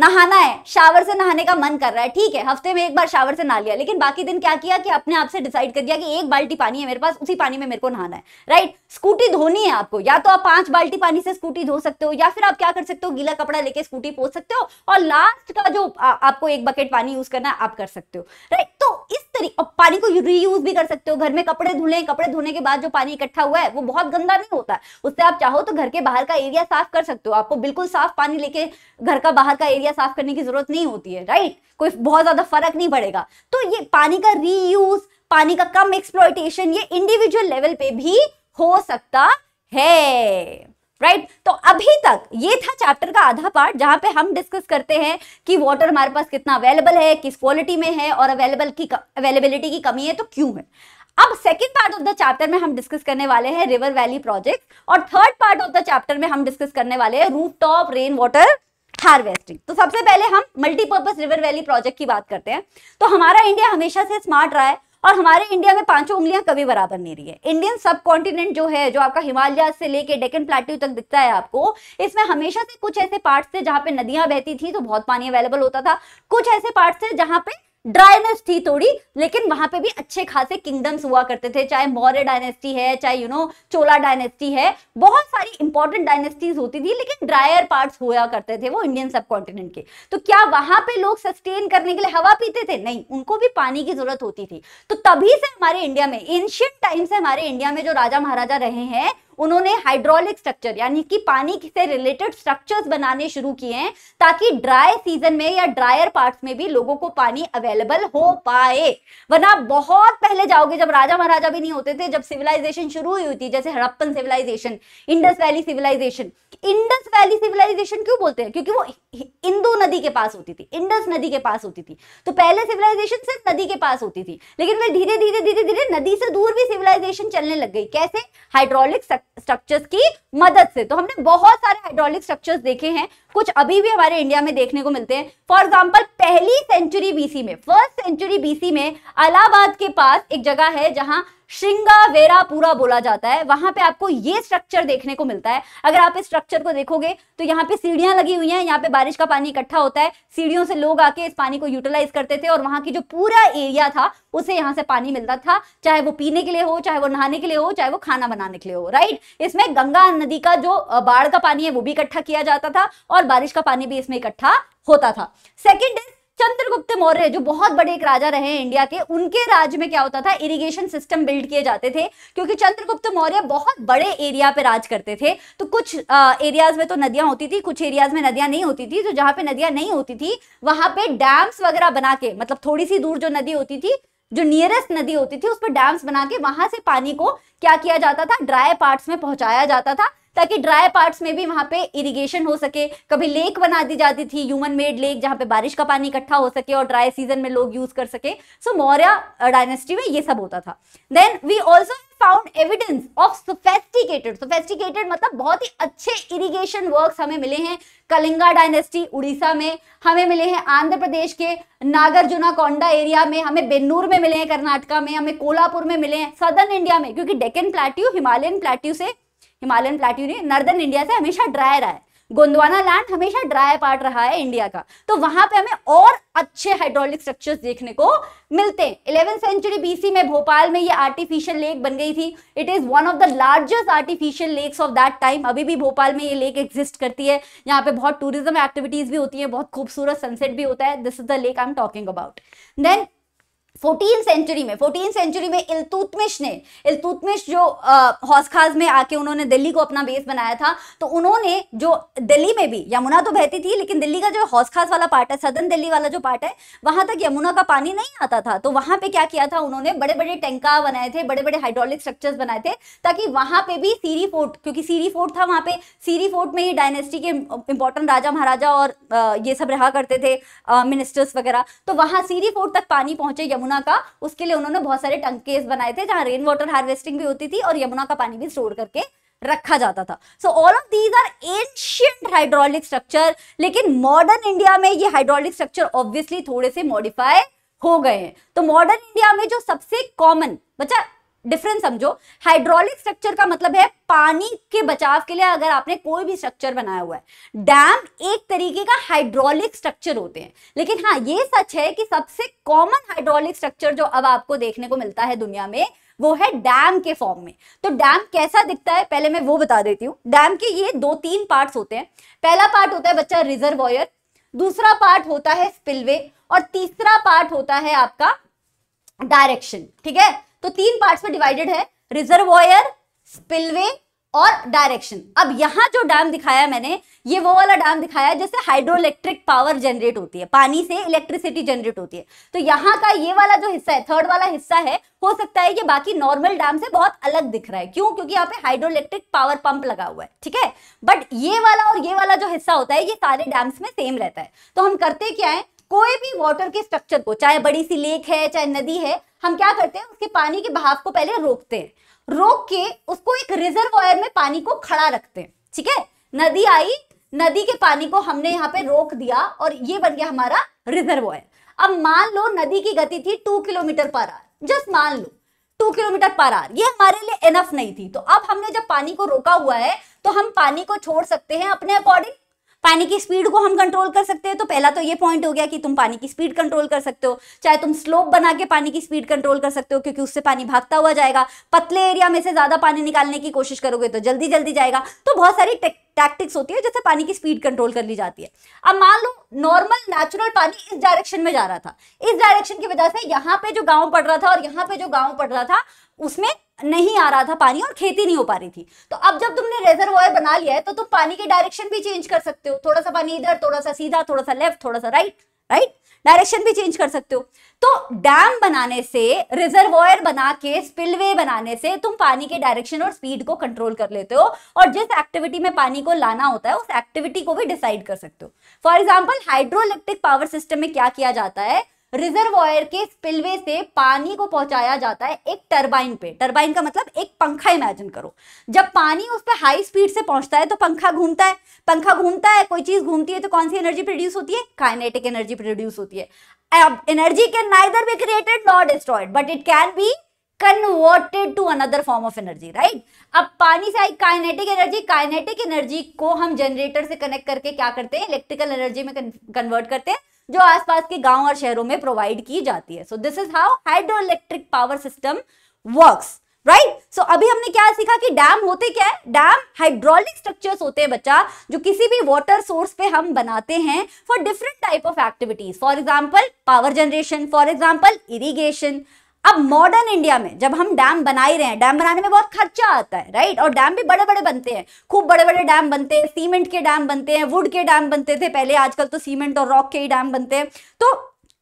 नहाना है शावर से नहाने का मन कर रहा है ठीक है हफ्ते में एक बार शावर से नहा लिया लेकिन बाकी दिन क्या किया कि अपने आप से डिसाइड कर दिया कि एक बाल्टी पानी है मेरे पास उसी पानी में मेरे को नहाना है राइट स्कूटी धोनी है आपको या तो आप पांच बाल्टी पानी से स्कूटी धो सकते हो या फिर आप क्या कर सकते हो गीला कपड़ा लेके स्कूटी पोच सकते हो और लास्ट का जो आ, आपको एक बकेट पानी यूज करना है आप कर सकते हो राइट तो इस तरीके पानी को रीयूज भी कर सकते हो घर में कपड़े धुले कपड़े धोने के बाद जो पानी इकट्ठा हुआ है वो बहुत गंदा नहीं होता है उससे आप चाहो तो घर के बाहर का एरिया साफ कर सकते हो आपको बिल्कुल साफ पानी लेके घर का बाहर का एरिया एरिया साफ करने की जरूरत नहीं होती है राइट कोई बहुत ज्यादा फर्क नहीं पड़ेगा तो ये पानी का रीयूज पानी का कम एक्सप्लोइटेशन ये इंडिविजुअल लेवल पे भी हो सकता है राइट right? तो अभी तक ये था चैप्टर का आधा पार्ट जहां पे हम डिस्कस करते हैं कि वाटर हमारे पास कितना अवेलेबल है किस क्वालिटी में है और अवेलेबल की अवेलेबिलिटी की कमी है तो क्यों है अब second part of the chapter में हम डिस्कस करने वाले हैं रिवर वैली प्रोजेक्ट और third part of the chapter में हम डिस्कस करने वाले हैं roof top rain water harvesting तो सबसे पहले हम मल्टीपर्पज रिवर वैली प्रोजेक्ट की बात करते हैं तो हमारा इंडिया हमेशा से स्मार्ट रहा है और हमारे इंडिया में पांचों उंगलियां कभी बराबर नहीं रही है इंडियन सब कॉन्टिनेंट जो है जो आपका हिमालय से लेके डेकन प्लेट्यू तक दिखता है आपको इसमें हमेशा से कुछ ऐसे पार्ट्स थे जहां पे नदियां बहती थी तो बहुत पानी अवेलेबल होता था कुछ ऐसे पार्ट्स थे जहां पे ड्राइनेस थी थोड़ी लेकिन वहां पे भी अच्छे खासे किंगडम्स हुआ करते थे चाहे मौर्य डायनेस्टी है चाहे यू नो चोला डायनेस्टी है बहुत सारी इंपॉर्टेंट डायनेस्टीज होती थी लेकिन ड्रायर पार्ट्स हुआ करते थे वो इंडियन सब कॉन्टिनेंट के तो क्या वहां पे लोग सस्टेन करने के लिए हवा पीते थे नहीं उनको भी पानी की जरूरत होती थी तो तभी से हमारे इंडिया में एंशियंट टाइम से हमारे इंडिया में जो राजा महाराजा रहे हैं उन्होंने हाइड्रोलिक स्ट्रक्चर यानी कि पानी से रिलेटेड स्ट्रक्चर्स बनाने शुरू किए हैं ताकि ड्राई सीजन में या ड्रायर पार्ट्स में भी लोगों को पानी अवेलेबल हो पाए वरना बहुत पहले जाओगे जब राजा महाराजा भी नहीं होते थे जब सिविलाइजेशन शुरू हुई थी जैसे Harappan civilisation Indus valley civilisation Indus valley civilisation क्यों बोलते हैं क्योंकि वो इंदू नदी के पास होती थी इंडस नदी के पास होती थी तो पहले सिविलाइजेशन सिर्फ नदी के पास होती थी लेकिन वे धीरे धीरे धीरे धीरे नदी से दूर भी सिविलाइजेशन चलने लग गई कैसे हाइड्रोलिक स्ट्रक्चर्स की मदद से तो हमने बहुत सारे हाइड्रोलिक स्ट्रक्चर्स देखे हैं कुछ अभी भी हमारे इंडिया में देखने को मिलते हैं फॉर एग्जाम्पल पहली सेंचुरी बीसी में फर्स्ट सेंचुरी बीसी में अलाहाबाद के पास एक जगह है जहां श्रृंगा पूरा बोला जाता है वहां पे आपको ये स्ट्रक्चर देखने को मिलता है अगर आप इस स्ट्रक्चर को देखोगे तो यहाँ पे सीढ़ियां लगी हुई हैं यहाँ पे बारिश का पानी इकट्ठा होता है सीढ़ियों से लोग आके इस पानी को यूटिलाइज करते थे और वहां की जो पूरा एरिया था उसे यहाँ से पानी मिलता था चाहे वो पीने के लिए हो चाहे वो नहाने के लिए हो चाहे वो खाना बनाने के लिए हो राइट इसमें गंगा नदी का जो बाढ़ का पानी है वो भी इकट्ठा किया जाता था और और बारिश का पानी भी इसमें इकट्ठा होता था सेकेंड चंद्रगुप्त मौर्य जो बहुत बड़े एक राजा रहे हैं इंडिया के उनके राज्य में क्या होता था इरिगेशन सिस्टम बिल्ड किए जाते थे क्योंकि चंद्रगुप्त मौर्य बहुत बड़े एरिया पे राज करते थे तो कुछ एरियाज में तो नदियां होती थी कुछ एरियाज में नदियां नहीं होती थी तो जहां पे नदियां नहीं होती थी वहां पे डैम्स वगैरह बना के मतलब थोड़ी सी दूर जो नदी होती थी जो नियरेस्ट नदी होती थी उस पर डैम्स बना के वहां से पानी को क्या किया जाता था ड्राई पार्ट्स में पहुंचाया जाता था ताकि ड्राई पार्ट्स में भी वहां पे इरिगेशन हो सके कभी लेक बना दी जाती थी ह्यूमन मेड लेक जहाँ पे बारिश का पानी इकट्ठा हो सके और ड्राई सीजन में लोग यूज कर सके सो मौर्य डायनेस्टी में ये सब होता था then we also found evidence of sophisticated sophisticated मतलब बहुत ही अच्छे इरिगेशन वर्क हमें मिले हैं कलिंगा डायनेस्टी उड़ीसा में हमें मिले हैं आंध्र प्रदेश के नागार्जुना कोंडा एरिया में हमें बेन्नूर में मिले हैं कर्नाटका में हमें कोल्हापुर में मिले हैं सदर्न इंडिया में क्योंकि डेकन प्लेट्यू हिमालयन प्लेट्यू से हिमालयन प्लेट्यू ने नॉर्दर्न इंडिया से हमेशा ड्राई रहा है गोंदवाना लैंड हमेशा ड्राई पार्ट रहा है इंडिया का तो वहां पे हमें और अच्छे हाइड्रोलिक स्ट्रक्चर्स देखने को मिलते हैं इलेवन सेंचुरी बीसी में भोपाल में ये आर्टिफिशियल लेक बन गई थी it is one of the largest artificial lakes of that time अभी भी भोपाल में ये लेक एग्जिस्ट करती है यहाँ पे बहुत टूरिज्म एक्टिविटीज भी होती है बहुत खूबसूरत सनसेट भी होता है this is the lake I am talking about then fourteen century में फोर्टीन सेंचुरी में इलतुतमिश ने इलतुतमिश जो हौसखाज में आके उन्होंने दिल्ली को अपना बेस बनाया था तो उन्होंने जो दिल्ली में भी यमुना तो बहती थी लेकिन दिल्ली का जो हौसखाज वाला पार्ट है सदन दिल्ली वाला जो पार्ट है वहां तक यमुना का पानी नहीं आता था तो वहां पर क्या किया था उन्होंने बड़े बड़े टैंका बनाए थे बड़े बड़े हाइड्रोलिक स्ट्रक्चर्स बनाए थे ताकि वहां पे भी सीरी फोर्ट क्योंकि सीरी फोर्ट था वहां पे सीरी फोर्ट में ही डायनेस्टी के इंपॉर्टेंट राजा महाराजा और ये सब रहा करते थे मिनिस्टर्स वगैरह तो वहां सीरी फोर्ट तक पानी पहुंचे यमुना यमुना का उसके लिए उन्होंने बहुत सारे टंकेस बनाए थे जहां रेन वाटर हार्वेस्टिंग भी होती थी और यमुना का पानी भी स्टोर करके रखा जाता था so all of these are ancient hydraulic structure लेकिन मॉडर्न इंडिया में ये हाइड्रोलिक स्ट्रक्चर ऑब्वियसली थोड़े से मॉडिफाई हो गए हैं तो मॉडर्न इंडिया में जो सबसे कॉमन बच्चा डिफरेंस समझो हाइड्रोलिक स्ट्रक्चर का मतलब है पानी के बचाव के लिए अगर आपने कोई भी स्ट्रक्चर बनाया हुआ है डैम एक तरीके का हाइड्रोलिक स्ट्रक्चर होते हैं लेकिन हाँ ये सच है कि सबसे कॉमन हाइड्रोलिक स्ट्रक्चर जो अब आपको देखने को मिलता है दुनिया में वो है डैम के फॉर्म में तो डैम कैसा दिखता है पहले मैं वो बता देती हूँ डैम के ये दो तीन पार्ट होते हैं पहला पार्ट होता है बच्चा रिजर्व दूसरा पार्ट होता है स्पिलवे और तीसरा पार्ट होता है आपका डायरेक्शन ठीक है तो तीन पार्ट्स में डिवाइडेड है रिजर्वॉयर स्पिलवे और डायरेक्शन अब यहां जो डैम दिखाया मैंने ये वो वाला डैम दिखाया जैसे हाइड्रो इलेक्ट्रिक पावर जनरेट होती है पानी से इलेक्ट्रिसिटी जनरेट होती है तो यहाँ का ये वाला जो हिस्सा है थर्ड वाला हिस्सा है हो सकता है ये बाकी नॉर्मल डैम से बहुत अलग दिख रहा है क्यों क्योंकि यहाँ पे हाइड्रो इलेक्ट्रिक पावर पंप लगा हुआ है ठीक है बट ये वाला और ये वाला जो हिस्सा होता है ये सारे डैम्स में सेम रहता है तो हम करते क्या है कोई भी वाटर के स्ट्रक्चर को चाहे बड़ी सी लेक है चाहे नदी है हम क्या करते हैं उसके पानी के बहाव को पहले रोकते हैं रोक के उसको एक रिजर्वायर में पानी को खड़ा रखते हैं ठीक है नदी आई नदी के पानी को हमने यहाँ पे रोक दिया और ये बन गया हमारा रिजर्वायर अब मान लो नदी की गति थी टू किलोमीटर पर आर जस्ट मान लो टू किलोमीटर पर आर ये हमारे लिए एनफ नहीं थी तो अब हमने जब पानी को रोका हुआ है तो हम पानी को छोड़ सकते हैं अपने अकॉर्डिंग पानी की स्पीड को हम कंट्रोल कर सकते हैं तो पहला तो ये पॉइंट हो गया कि तुम पानी की स्पीड कंट्रोल कर सकते हो चाहे तुम स्लोप बना के पानी की स्पीड कंट्रोल कर सकते हो क्योंकि उससे पानी भागता हुआ जाएगा पतले एरिया में से ज़्यादा पानी निकालने की कोशिश करोगे तो जल्दी जल्दी जाएगा तो बहुत सारी टैक्टिक्स होती है जैसे पानी की स्पीड कंट्रोल कर ली जाती है अब मान लो नॉर्मल नेचुरल पानी इस डायरेक्शन में जा रहा था इस डायरेक्शन की वजह से यहाँ पे जो गाँव पड़ रहा था और यहाँ पे जो गाँव पड़ रहा था उसमें नहीं आ रहा था पानी और खेती नहीं हो पा रही थी तो अब जब तुमने रेजरवॉयर बना लिया है तो तुम पानी के डायरेक्शन भी चेंज कर सकते हो थोड़ा सा पानी इधर थोड़ा सा सीधा थोड़ा सा लेफ्ट थोड़ा सा राइट राइट डायरेक्शन भी चेंज कर सकते हो तो डैम बनाने से रिजर्वॉयर बना के स्पिलवे बनाने से तुम पानी के डायरेक्शन और स्पीड को कंट्रोल कर लेते हो और जिस एक्टिविटी में पानी को लाना होता है उस एक्टिविटी को भी डिसाइड कर सकते हो for example electric power system में क्या किया जाता है रिजर्वॉयर के स्पिलवे से पानी को पहुंचाया जाता है एक टरबाइन पे टरबाइन का मतलब एक पंखा इमेजिन करो जब पानी उस पर हाई स्पीड से पहुंचता है तो पंखा घूमता है पंखा घूमता है कोई चीज घूमती है तो कौन सी एनर्जी प्रोड्यूस होती है काइनेटिक एनर्जी प्रोड्यूस होती है अब energy can neither be created not destroyed but it can be converted to another form of energy right अब पानी से आई काइनेटिक एनर्जी काइनेटिक एनर्जी को हम जनरेटर से कनेक्ट करके क्या करते हैं इलेक्ट्रिकल एनर्जी में कन्वर्ट करते हैं जो आसपास के गांव और शहरों में प्रोवाइड की जाती है so this is how hydro electric power system work right right? So so, अभी हमने क्या सीखा कि डैम होते क्या है डैम हाइड्रोलिक स्ट्रक्चर्स होते हैं बच्चा जो किसी भी वाटर सोर्स पे हम बनाते हैं for different type of activities for example power generation for example irrigation अब मॉडर्न इंडिया में जब हम डैम बना ही रहे हैं डैम बनाने में बहुत खर्चा आता है राइट और डैम भी बड़े बड़े बनते हैं खूब बड़े बड़े डैम बनते हैं सीमेंट के डैम बनते हैं वुड के डैम बनते थे पहले आजकल तो सीमेंट और रॉक के ही डैम बनते हैं तो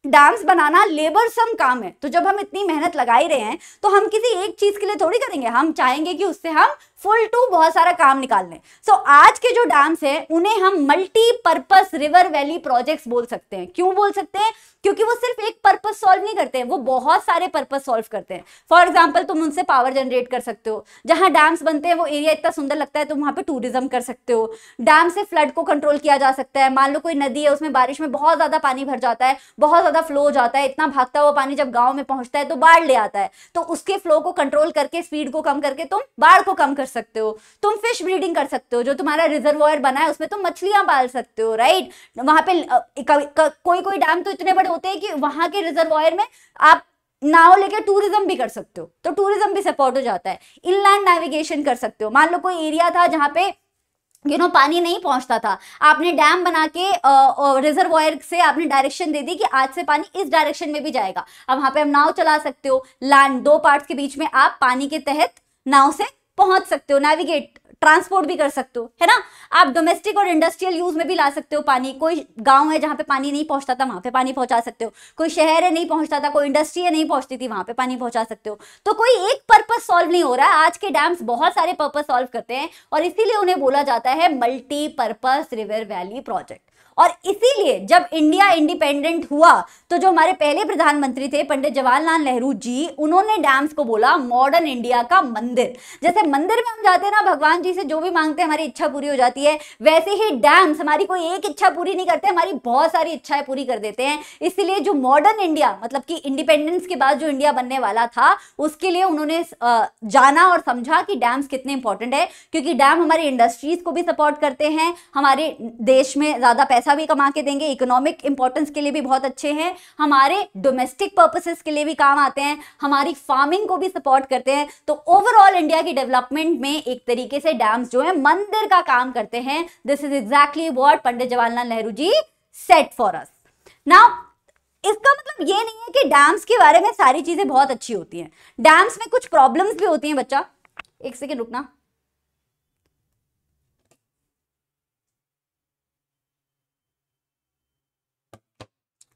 डैम्स बनाना लेबर सम काम है तो जब हम इतनी मेहनत लगा ही रहे हैं तो हम किसी एक चीज के लिए थोड़ी करेंगे हम चाहेंगे कि उससे हम फुल टू बहुत सारा काम निकालने सो so, आज के जो डैम्स हैं उन्हें हम मल्टीपर्पज रिवर वैली प्रोजेक्ट्स बोल सकते हैं क्यों बोल सकते हैं क्योंकि वो सिर्फ एक पर्पज सॉल्व नहीं करते हैं वो बहुत सारे पर्पज सॉल्व करते हैं फॉर एग्जाम्पल तुम उनसे पावर जनरेट कर सकते हो जहां डैम्स बनते हैं वो एरिया इतना सुंदर लगता है तुम वहां पे टूरिज्म कर सकते हो डैम से फ्लड को कंट्रोल किया जा सकता है मान लो कोई नदी है उसमें बारिश में बहुत ज्यादा पानी भर जाता है बहुत ज्यादा फ्लो हो जाता है इतना भागता हुआ पानी जब गाँव में पहुंचता है तो बाढ़ ले आता है तो उसके फ्लो को कंट्रोल करके स्पीड को कम करके तुम बाढ़ को कम कर कर सकते हो तुम फिश ब्रीडिंग कर सकते हो जो तुम्हारा रिजर्वॉयर बना है उसमें तुम मछलियां पाल सकते हो राइट वहां पे कोई कोई डैम तो इतने बड़े होते हैं कि वहां के रिजर्वॉयर में आप नाव लेके टूरिज्म भी कर सकते हो तो टूरिज्म भी सपोर्ट हो जाता है इनलैंड नेविगेशन कर सकते हो मान लो कोई एरिया था जहां पे यू you नो know, पानी नहीं पहुंचता था आपने डैम बना के रिजर्वॉयर से आपने डायरेक्शन दे दी कि आज से पानी इस डायरेक्शन में भी जाएगा अब वहां पे हम नाव चला सकते हो लैंड दो पार्ट्स के बीच में आप पानी के तहत नाव से पहुंच सकते हो नेविगेट ट्रांसपोर्ट भी कर सकते हो है ना आप डोमेस्टिक और इंडस्ट्रियल यूज में भी ला सकते हो पानी कोई गांव है जहां पे पानी नहीं पहुंचता था वहां पे पानी पहुंचा सकते हो कोई शहर है नहीं पहुंचता था कोई इंडस्ट्री है नहीं पहुंचती थी वहां पे पानी पहुंचा सकते हो तो कोई एक पर्पज सॉल्व नहीं हो रहा है आज के डैम्स बहुत सारे पर्पज सॉल्व करते हैं और इसीलिए उन्हें बोला जाता है मल्टीपर्पज रिवर वैली प्रोजेक्ट और इसीलिए जब इंडिया इंडिपेंडेंट हुआ तो जो हमारे पहले प्रधानमंत्री थे पंडित जवाहरलाल नेहरू जी उन्होंने डैम्स को बोला मॉडर्न इंडिया का मंदिर जैसे मंदिर में हम जाते हैं ना भगवान जी से जो भी मांगते हैं हमारी इच्छा पूरी हो जाती है वैसे ही डैम्स हमारी कोई एक इच्छा पूरी नहीं करते हमारी बहुत सारी इच्छाएं पूरी कर देते हैं इसीलिए जो मॉडर्न इंडिया मतलब कि इंडिपेंडेंस के बाद जो इंडिया बनने वाला था उसके लिए उन्होंने जाना और समझा कि डैम्स कितने इंपॉर्टेंट है क्योंकि डैम हमारी इंडस्ट्रीज को भी सपोर्ट करते हैं हमारे देश में ज़्यादा पैसा पैसा भी कमा के देंगे इकोनॉमिक इंपॉर्टेंस के लिए भी बहुत अच्छे हैं हमारे डोमेस्टिक पर्पसेस के लिए भी काम आते हैं हमारी फार्मिंग को भी सपोर्ट करते हैं तो ओवरऑल इंडिया की डेवलपमेंट में एक तरीके से डैम्स जो है मंदिर का काम करते हैं this is exactly what Pandit Jawaharlal Nehru ji set for us now इसका मतलब ये नहीं है कि डैम्स के बारे में सारी चीजें बहुत अच्छी होती हैं डैम्स में कुछ प्रॉब्लम्स भी होती हैं बच्चा एक सेकेंड रुकना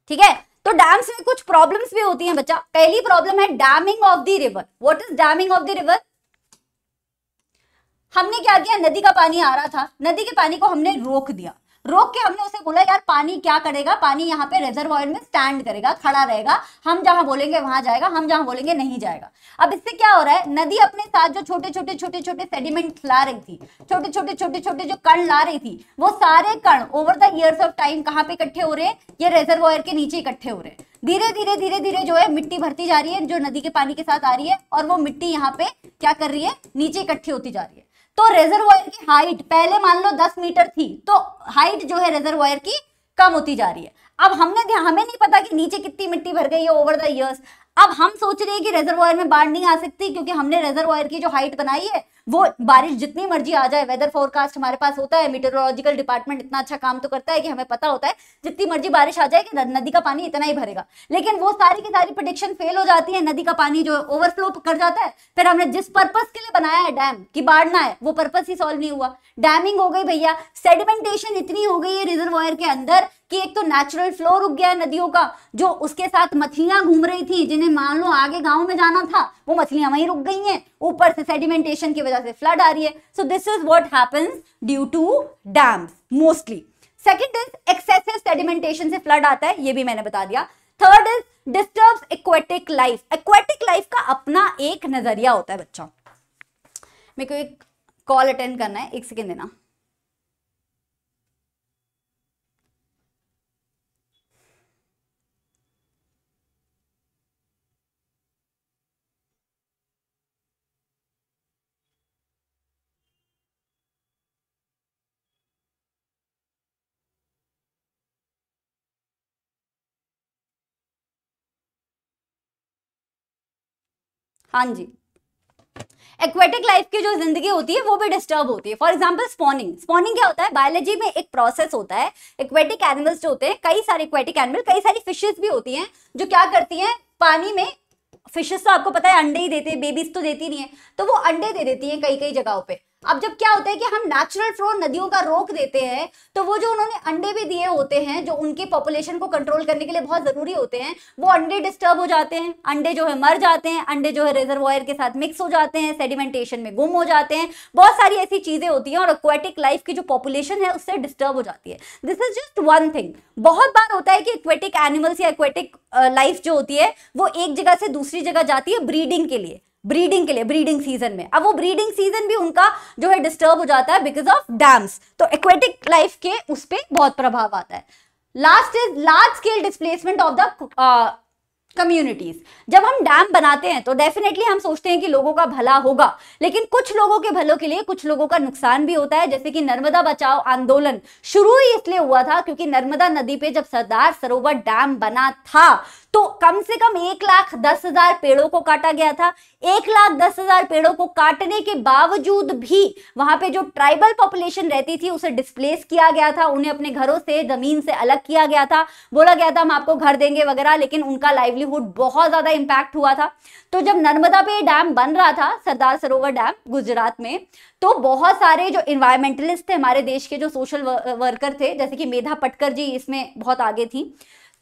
ठीक है तो डैम्स में कुछ प्रॉब्लम्स भी होती हैं बच्चा पहली प्रॉब्लम है damming of the river what is damming of the river हमने क्या किया नदी का पानी आ रहा था नदी के पानी को हमने रोक दिया रोक के हमने उसे बोला यार पानी क्या करेगा पानी यहाँ पे रिजर्वायर में स्टैंड करेगा खड़ा रहेगा हम जहाँ बोलेंगे वहां जाएगा हम जहाँ बोलेंगे नहीं जाएगा अब इससे क्या हो रहा है नदी अपने साथ जो छोटे छोटे छोटे छोटे सेडिमेंट ला रही थी छोटे छोटे छोटे छोटे जो कण ला रही थी वो सारे कण over the years of time कहाँ पे इकट्ठे हो रहे हैं ये रेजरवॉयर के नीचे इकट्ठे हो रहे हैं धीरे धीरे धीरे धीरे जो है मिट्टी भरती जा रही है जो नदी के पानी के साथ आ रही है और वो मिट्टी यहाँ पे क्या कर रही है नीचे इकट्ठी होती जा रही है तो रेजरवायर की हाइट पहले मान लो दस मीटर थी तो हाइट जो है रेजरवायर की कम होती जा रही है अब हमने हमें नहीं पता कि नीचे कितनी मिट्टी भर गई है ओवर द ईयर्स अब हम सोच रहे हैं कि रेजरवायर में बाढ़ नहीं आ सकती क्योंकि हमने रेजरवायर की जो हाइट बनाई है वो बारिश जितनी मर्जी आ जाए वेदर फोरकास्ट हमारे पास होता है मीटरोलॉजिकल डिपार्टमेंट इतना अच्छा काम तो करता है कि हमें पता होता है जितनी मर्जी बारिश आ जाएगी नदी का पानी इतना ही भरेगा लेकिन वो सारी की सारी प्रोडिक्शन फेल हो जाती है नदी का पानी जो ओवरफ्लो कर जाता है फिर हमने जिस पर्पज के लिए बनाया है डैम की बाढ़ ना है वो पर्पज ही सॉल्व नहीं हुआ डैमिंग हो गई भैया सेडिमेंटेशन इतनी हो गई है रिजर्वायर के अंदर कि एक तो नेचुरल फ्लो रुक गया है नदियों का जो उसके साथ मछलियां घूम रही थी जिन्हें मान लो आगे गांव में जाना था वो मछलियां वहीं रुक गई हैं ऊपर से सेडिमेंटेशन की वजह से फ्लड आ रही है so this is what happens due to dams mostly second is excessive sedimentation से फ्लड आता है ये भी मैंने बता दिया third is disturb aquatic life aquatic life का अपना एक नजरिया होता है बच्चा मेरे को एक कॉल अटेंड करना है एक सेकेंड देना हाँ जी एक्वेटिक लाइफ की जो जिंदगी होती है वो भी डिस्टर्ब होती है फॉर एग्जाम्पल स्पॉनिंग स्पॉनिंग क्या होता है बायोलॉजी में एक प्रोसेस होता है एक्वेटिक एनिमल्स जो होते हैं कई सारे एक्वेटिक एनिमल कई सारी फिशेज भी होती हैं जो क्या करती हैं पानी में फिशेज तो आपको पता है अंडे ही देते हैं बेबीज तो देती नहीं है तो वो अंडे दे देती हैं कई कई जगहों पर अब जब क्या होता है कि हम नेचुरल फ्लो नदियों का रोक देते हैं तो वो जो उन्होंने अंडे भी दिए होते हैं जो उनके पॉपुलेशन को कंट्रोल करने के लिए बहुत ज़रूरी होते हैं वो अंडे डिस्टर्ब हो जाते हैं अंडे जो है मर जाते हैं अंडे जो है रिजर्वायर के साथ मिक्स हो जाते हैं सेडिमेंटेशन में गुम हो जाते हैं बहुत सारी ऐसी चीज़ें होती हैं और एक्वेटिक लाइफ की जो पॉपुलेशन है उससे डिस्टर्ब हो जाती है this is just one thing बहुत बार होता है कि एक्वेटिक एनिमल्स या एक्वेटिक लाइफ जो होती है वो एक जगह से दूसरी जगह जाती है ब्रीडिंग के लिए ब्रीडिंग के लिए ब्रीडिंग सीजन में अब वो ब्रीडिंग सीजन भी उनका जो है डिस्टर्ब हो जाता है बिकॉज ऑफ डैम्स तो एक्वेटिक लाइफ के उस पर बहुत प्रभाव आता है last is large scale displacement of the communities जब हम डैम बनाते हैं तो डेफिनेटली हम सोचते हैं कि लोगों का भला होगा लेकिन कुछ लोगों के भलों के लिए कुछ लोगों का नुकसान भी होता है जैसे कि नर्मदा बचाओ आंदोलन शुरू ही इसलिए हुआ था क्योंकि नर्मदा नदी पे जब सरदार सरोवर डैम बना था तो कम से कम एक लाख दस हजार पेड़ों को काटा गया था एक लाख दस हजार पेड़ों को काटने के बावजूद भी वहां पे जो ट्राइबल पॉपुलेशन रहती थी उसे डिस्प्लेस किया गया था उन्हें अपने घरों से जमीन से अलग किया गया था बोला गया था हम आपको घर देंगे वगैरह लेकिन उनका लाइवलीहुड बहुत ज्यादा इंपैक्ट हुआ था तो जब नर्मदा पे डैम बन रहा था सरदार सरोवर डैम गुजरात में तो बहुत सारे जो इन्वायरमेंटलिस्ट थे हमारे देश के जो सोशल वर्कर थे जैसे कि मेधा पटकर जी इसमें बहुत आगे थी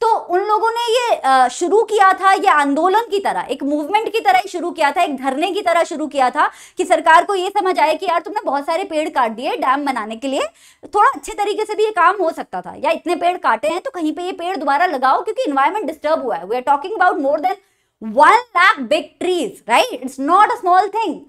तो उन लोगों ने ये शुरू किया था ये आंदोलन की तरह एक मूवमेंट की तरह शुरू किया था एक धरने की तरह शुरू किया था कि सरकार को ये समझ आया कि यार तुमने बहुत सारे पेड़ काट दिए डैम बनाने के लिए थोड़ा अच्छे तरीके से भी ये काम हो सकता था या इतने पेड़ काटे हैं तो कहीं पे ये पेड़ दोबारा लगाओ क्योंकि इन्वायरमेंट डिस्टर्ब हुआ है we are talking about more than one lakh big trees right it's not a small thing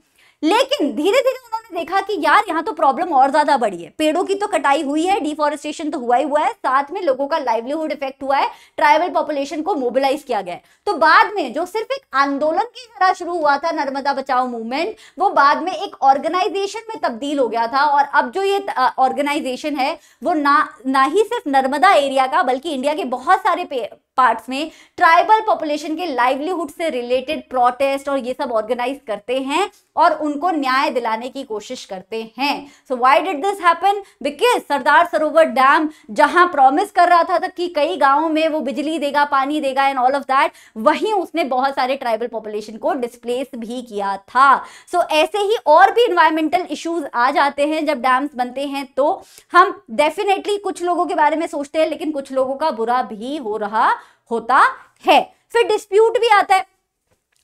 लेकिन धीरे धीरे उन्होंने देखा कि यार यहाँ तो प्रॉब्लम और ज्यादा बढ़ी है पेड़ों की तो कटाई हुई है डिफॉरेस्टेशन तो हुआ ही हुआ है साथ में लोगों का लाइवलीहुड इफेक्ट हुआ है ट्राइबल पॉपुलेशन को मोबिलाइज किया गया है तो बाद में जो सिर्फ एक आंदोलन की तरह शुरू हुआ था नर्मदा बचाओ मूवमेंट वो बाद में एक ऑर्गेनाइजेशन में तब्दील हो गया था और अब जो ये ऑर्गेनाइजेशन है वो ना ना ही सिर्फ नर्मदा एरिया का बल्कि इंडिया के बहुत सारे पार्ट्स में ट्राइबल पॉपुलेशन के लाइवलीहुड से रिलेटेड प्रोटेस्ट और ये सब ऑर्गेनाइज करते हैं और उनको न्याय दिलाने की कोशिश करते हैं so why did this happen because Sardar Sarovar dam जहां प्रॉमिस कर रहा था था कि कई गांवों में वो बिजली देगा पानी देगा एंड ऑल ऑफ दैट वहीं उसने बहुत सारे ट्राइबल पॉपुलेशन को डिस्प्लेस भी किया था सो so, ऐसे ही और भी इन्वायरमेंटल इशूज आ जाते हैं जब डैम्स बनते हैं तो हम डेफिनेटली कुछ लोगों के बारे में सोचते हैं लेकिन कुछ लोगों का बुरा भी हो रहा होता है फिर डिस्प्यूट भी आता है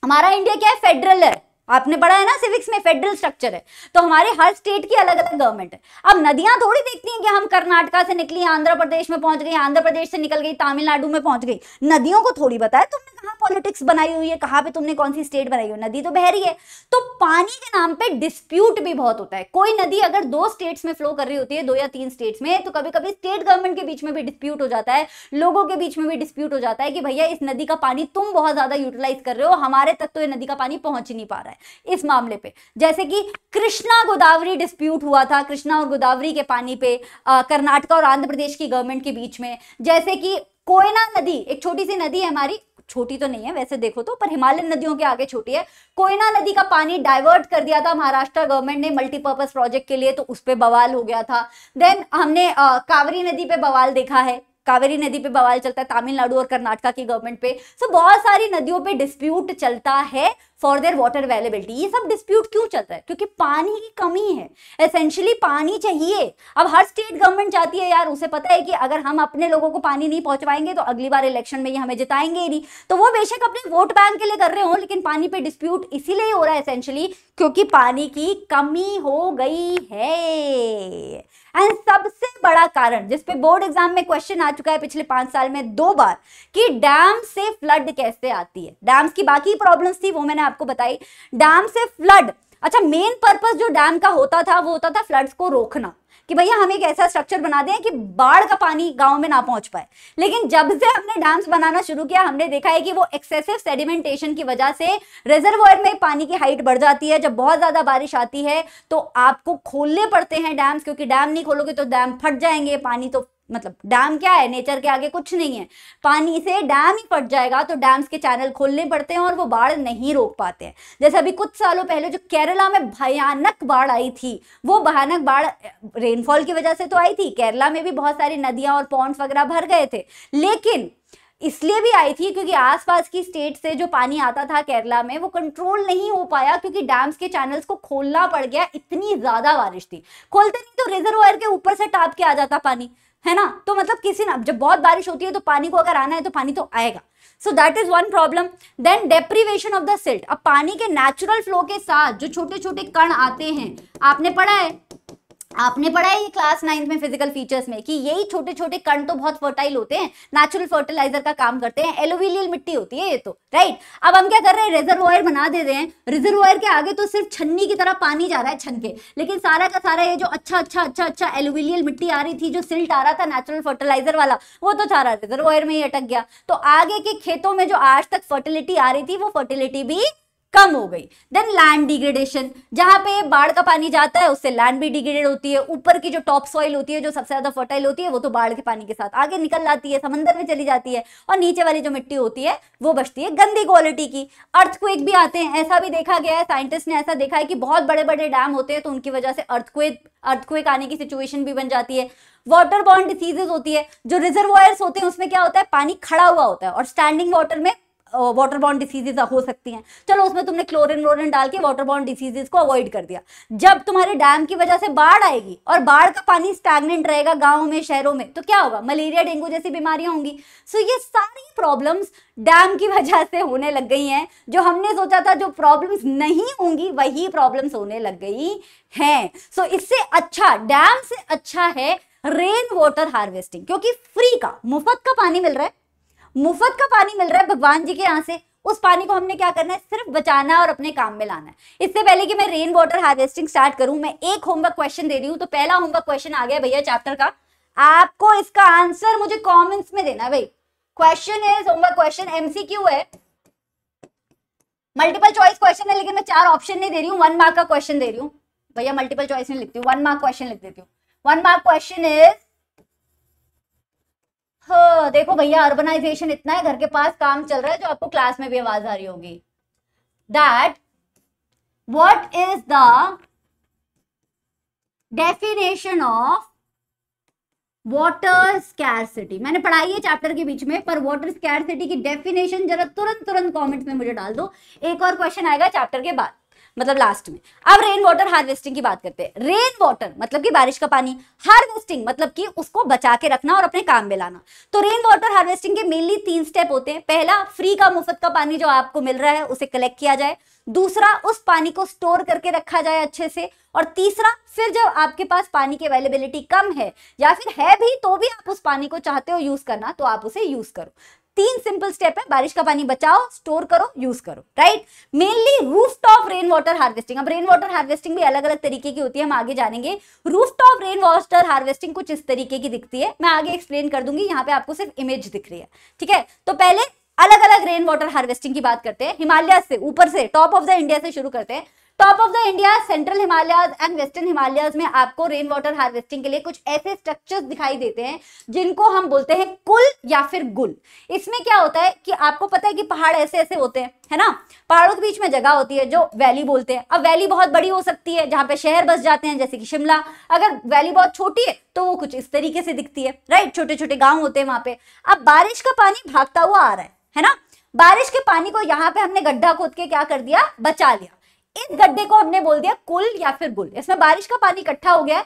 हमारा इंडिया क्या है फेडरल है आपने पढ़ा है ना सिविक्स में फेडरल स्ट्रक्चर है तो हमारे हर स्टेट की अलग अलग गवर्नमेंट है अब नदियां थोड़ी देखती हैं कि हम कर्नाटका से निकली आंध्र प्रदेश में पहुंच गई आंध्र प्रदेश से निकल गई तमिलनाडु में पहुंच गई नदियों को थोड़ी बताया तुमने कहाँ पॉलिटिक्स बनाई हुई है कहाँ पे तुमने कौन सी स्टेट बनाई हुई नदी तो बह रही है तो पानी के नाम पर डिस्प्यूट भी बहुत होता है कोई नदी अगर दो स्टेट्स में फ्लो कर रही होती है दो या तीन स्टेट्स में तो कभी कभी स्टेट गवर्नमेंट के बीच में भी डिस्प्यूट हो जाता है लोगों के बीच में भी डिस्प्यूट हो जाता है कि भैया इस नदी का पानी तुम बहुत ज्यादा यूटिलाइज कर रहे हो हमारे तक तो ये नदी का पानी पहुंच नहीं पा रहा है इस मामले पे जैसे कि कृष्णा गोदावरी डिस्प्यूट हुआ था कृष्णा और गोदावरी के पानी पे कर्नाटका और आंध्र प्रदेश की गवर्नमेंट के बीच में जैसे कि कोयना नदी एक छोटी सी नदी है हमारी छोटी तो नहीं है वैसे देखो तो पर हिमालय नदियों के आगे छोटी है कोयना नदी का पानी डाइवर्ट कर दिया था महाराष्ट्र गवर्नमेंट ने मल्टीपर्पज प्रोजेक्ट के लिए तो उस पर बवाल हो गया था देन हमने आ, कावरी नदी पे बवाल देखा है कावेरी नदी पे बवाल चलता है तमिलनाडु और कर्नाटका की गवर्नमेंट पे सो बहुत सारी नदियों पे डिस्प्यूट चलता है फॉर देयर वाटर अवेलेबिलिटी ये सब डिस्प्यूट क्यों चल रहा है क्योंकि पानी की कमी है एसेंशियली पानी चाहिए अब हर स्टेट गवर्नमेंट चाहती है यार उसे पता है कि अगर हम अपने लोगों को पानी नहीं पहुंचवाएंगे तो अगली बार इलेक्शन में ये हमें जिताएंगे ही नहीं तो वो बेशक अपने वोट बैंक के लिए कर रहे हो लेकिन पानी पे डिस्प्यूट इसीलिए हो रहा है एसेंशियली क्योंकि पानी की कमी हो गई है एंड सबसे बड़ा कारण जिसपे बोर्ड एग्जाम में क्वेश्चन आ चुका है पिछले पांच साल में दो बार कि डैम से फ्लड कैसे आती है डैम्स की बाकी प्रॉब्लम्स थी वो मैंने आपको बताई डैम से फ्लड अच्छा मेन पर्पस जो डैम का होता था वो होता था फ्लड्स को रोकना कि भैया हम एक ऐसा स्ट्रक्चर बना दें कि बाढ़ का पानी गांव में ना पहुंच पाए लेकिन जब से हमने डैम्स बनाना शुरू किया हमने देखा है कि वो एक्सेसिव सेडिमेंटेशन की वजह से रिजर्वोयर में पानी की हाइट बढ़ जाती है जब बहुत ज्यादा बारिश आती है तो आपको खोलने पड़ते हैं डैम्स क्योंकि डैम नहीं खोलोगे तो डैम फट जाएंगे पानी तो मतलब डैम क्या है नेचर के आगे कुछ नहीं है पानी से डैम ही फट जाएगा तो डैम्स के चैनल खोलने पड़ते हैं और वो बाढ़ नहीं रोक पाते हैं जैसे अभी कुछ सालों पहले जो केरला में भयानक बाढ़ आई थी वो भयानक बाढ़ रेनफॉल की वजह से तो आई थी केरला में भी बहुत सारी नदियां और पॉन्ट्स वगैरह भर गए थे लेकिन इसलिए भी आई थी क्योंकि आसपास की स्टेट से जो पानी आता था केरला में वो कंट्रोल नहीं हो पाया क्योंकि डैम्स के चैनल्स को खोलना पड़ गया इतनी ज्यादा बारिश थी खोलते नहीं तो रिजर्वायर के ऊपर से टाप के आ जाता पानी है ना तो मतलब किसी ना जब बहुत बारिश होती है तो पानी को अगर आना है तो पानी तो आएगा so that is one problem then deprivation of the silt अब पानी के नेचुरल फ्लो के साथ जो छोटे छोटे कण आते हैं आपने पढ़ा है आपने पढ़ा है ये क्लास नाइन्थ में फिजिकल फीचर्स में कि यही छोटे छोटे कण तो बहुत फर्टाइल होते हैं नेचुरल फर्टिलाइजर का काम करते हैं एलोविलियल मिट्टी होती है ये तो राइट अब हम क्या कर रहे हैं रिजर्वायर बना दे रहे हैं रिजर्वायर के आगे तो सिर्फ छन्नी की तरह पानी जा रहा है छन के लेकिन सारा का सारा ये जो अच्छा अच्छा अच्छा अच्छा एलोविलियल मिट्टी आ रही थी जो सिल्ट आ रहा था नेचुरल फर्टिलाइजर वाला वो तो सारा रिजर्वायर में ही अटक गया तो आगे के खेतों में जो आज तक फर्टिलिटी आ रही थी वो फर्टिलिटी भी कम हो गई देन लैंड डिग्रेडेशन जहां पे बाढ़ का पानी जाता है उससे लैंड भी डिग्रेडेड होती है ऊपर की जो टॉप सॉइल होती है जो सबसे ज्यादा फर्टाइल होती है वो तो बाढ़ के पानी के साथ आगे निकल जाती है समंदर में चली जाती है और नीचे वाली जो मिट्टी होती है वो बचती है गंदी क्वालिटी की अर्थक्वेक भी आते हैं ऐसा भी देखा गया है साइंटिस्ट ने ऐसा देखा है कि बहुत बड़े बड़े डैम होते हैं तो उनकी वजह से अर्थक्वेक अर्थक्वेक आने की सिचुएशन भी बन जाती है वाटर बॉन्ड डिसीजेज होती है जो रिजर्वायर्स होते हैं उसमें क्या होता है पानी खड़ा हुआ होता है और स्टैंडिंग वाटर में वाटर बॉन्ड डिसीजेज हो सकती हैं चलो उसमें तुमने क्लोरिन वोरिन डाल के वाटर बॉन्ड डिसीजेज को अवॉइड कर दिया जब तुम्हारे डैम की वजह से बाढ़ आएगी और बाढ़ का पानी स्टैगनेंट रहेगा गाँव में शहरों में तो क्या होगा मलेरिया डेंगू जैसी बीमारियाँ होंगी सो ये सारी प्रॉब्लम्स डैम की वजह से होने लग गई हैं जो हमने सोचा था जो प्रॉब्लम्स नहीं होंगी वही प्रॉब्लम्स होने लग गई हैं सो so, इससे अच्छा डैम से अच्छा है रेन वाटर हार्वेस्टिंग क्योंकि फ्री का मुफ्त का पानी मिल रहा है मुफ्त का पानी मिल रहा है भगवान जी के यहाँ से उस पानी को हमने क्या करना है सिर्फ बचाना और अपने काम में लाना है इससे पहले कि मैं रेन वाटर हार्वेस्टिंग स्टार्ट करूं मैं एक होमवर्क क्वेश्चन दे रही हूँ तो पहला होमवर्क क्वेश्चन आ गया भैया चैप्टर का आपको इसका आंसर मुझे कॉमेंट्स में देना भाई question is homework question MCQ है मल्टीपल चॉइस क्वेश्चन है लेकिन मैं चार ऑप्शन नहीं दे रही हूँ वन मार्क का क्वेश्चन दे रही हूँ भैया मल्टीपल चॉइस में लिखती हूँ वन मार्क क्वेश्चन लिख देती हूँ वन मार्क क्वेश्चन इज हाँ देखो भैया अर्बनाइजेशन इतना है घर के पास काम चल रहा है जो आपको क्लास में भी आवाज आ रही होगी that is the definition of water scarcity मैंने पढ़ाई है चैप्टर के बीच में पर वाटर सिटी की डेफिनेशन जरा तुरंत तुरंत कमेंट्स में मुझे डाल दो एक और क्वेश्चन आएगा चैप्टर के बाद मतलब लास्ट में अब रेन वाटर हार्वेस्टिंग की बात करते हैं रेन वाटर मतलब कि बारिश का पानी हार्वेस्टिंग मतलब कि उसको बचा के रखना और अपने काम में लाना तो रेन वाटर हार्वेस्टिंग के मेनली तीन स्टेप होते हैं पहला फ्री का मुफ्त का पानी जो आपको मिल रहा है उसे कलेक्ट किया जाए दूसरा उस पानी को स्टोर करके रखा जाए अच्छे से और तीसरा फिर जब आपके पास पानी की अवेलेबिलिटी कम है या फिर है भी तो भी आप उस पानी को चाहते हो यूज करना तो आप उसे यूज करो तीन सिंपल स्टेप है बारिश का पानी बचाओ स्टोर करो यूज करो right mainly roof top rain water harvesting अब रेन वाटर हार्वेस्टिंग भी अलग अलग तरीके की होती है हम आगे जानेंगे roof top rain water harvesting कुछ इस तरीके की दिखती है मैं आगे एक्सप्लेन कर दूंगी यहाँ पे आपको सिर्फ इमेज दिख रही है ठीक है तो पहले अलग अलग रेन वाटर हार्वेस्टिंग की बात करते हैं हिमालय से ऊपर से टॉप ऑफ द इंडिया से शुरू करते हैं top of the India central Himalayas and western Himalayas में आपको रेन वाटर हार्वेस्टिंग के लिए कुछ ऐसे स्ट्रक्चर्स दिखाई देते हैं जिनको हम बोलते हैं कुल या फिर गुल इसमें क्या होता है कि आपको पता है कि पहाड़ ऐसे ऐसे होते हैं है ना पहाड़ों के बीच में जगह होती है जो वैली बोलते हैं अब वैली बहुत बड़ी हो सकती है जहाँ पे शहर बस जाते हैं जैसे कि शिमला अगर वैली बहुत छोटी है तो वो कुछ इस तरीके से दिखती है राइट छोटे छोटे गाँव होते हैं वहाँ पे अब बारिश का पानी भागता हुआ आ रहा है है ना बारिश के पानी को यहाँ पे हमने गड्ढा खोद के क्या कर दिया बचा लिया इस गड्ढे को हमने बोल दिया कुल या फिर बुल इसमें बारिश का पानी इकट्ठा हो गया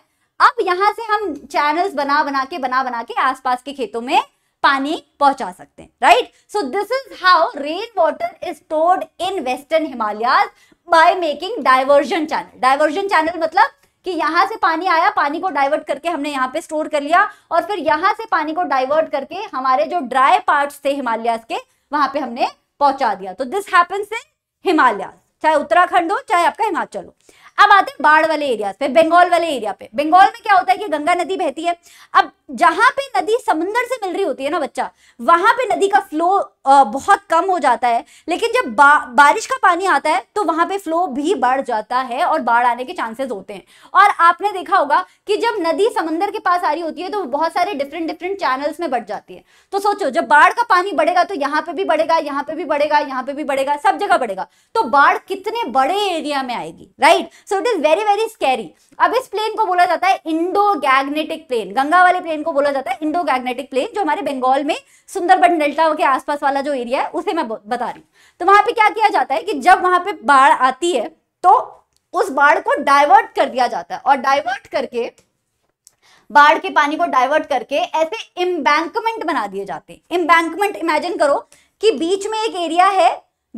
अब यहां से हम चैनल्स बना बना के बना बना के आसपास के खेतों में पानी पहुंचा सकते हैं right so this is how rain water is stored in western Himalaya by making diversion channel diversion channel मतलब कि यहां से पानी आया पानी को डाइवर्ट करके हमने यहाँ पे स्टोर कर लिया और फिर यहां से पानी को डाइवर्ट करके हमारे जो ड्राई पार्ट्स थे हिमालयाज के वहां पे हमने पहुंचा दिया तो दिस हैपन्स इन हिमालयाज चाहे उत्तराखंड हो चाहे आपका हिमाचल हो अब आते हैं बाढ़ वाले एरिया पे बंगाल वाले एरिया पे बंगाल में क्या होता है कि गंगा नदी बहती है अब जहां पे नदी समुंदर से मिल रही होती है ना बच्चा वहां पे नदी का फ्लो बहुत कम हो जाता है लेकिन जब बा, बारिश का पानी आता है तो वहां पे फ्लो भी बढ़ जाता है और बाढ़ आने के चांसेस होते हैं और आपने देखा होगा कि जब नदी समंदर के पास आ रही होती है तो बहुत सारे डिफरेंट डिफरेंट चैनल्स में बढ़ जाती है तो सोचो जब बाढ़ का पानी बढ़ेगा तो यहाँ पे भी बढ़ेगा यहाँ पे भी बढ़ेगा यहाँ पे भी बढ़ेगा सब जगह बढ़ेगा तो बाढ़ कितने बड़े एरिया में आएगी right so it is very very scary अब इस प्लेन को बोला जाता है इंडो गैग्नेटिक प्लेन गंगा वाले प्लेन प्लेन को बोला जाता है इंडो गैग्नेटिक प्लेन जो हमारे बंगाल में सुंदरबन डेल्टा के आसपास वाला जो एरिया है उसे मैं बता रही हूँ तो वहां पर क्या किया जाता है कि जब वहां पर बाढ़ आती है तो उस बाढ़ को डाइवर्ट कर दिया जाता है और डाइवर्ट करके बाढ़ के पानी को डाइवर्ट करके ऐसे इम्बैंकमेंट बना दिए जाते हैं इम्बैंकमेंट इमेजिन करो कि बीच में एक एरिया है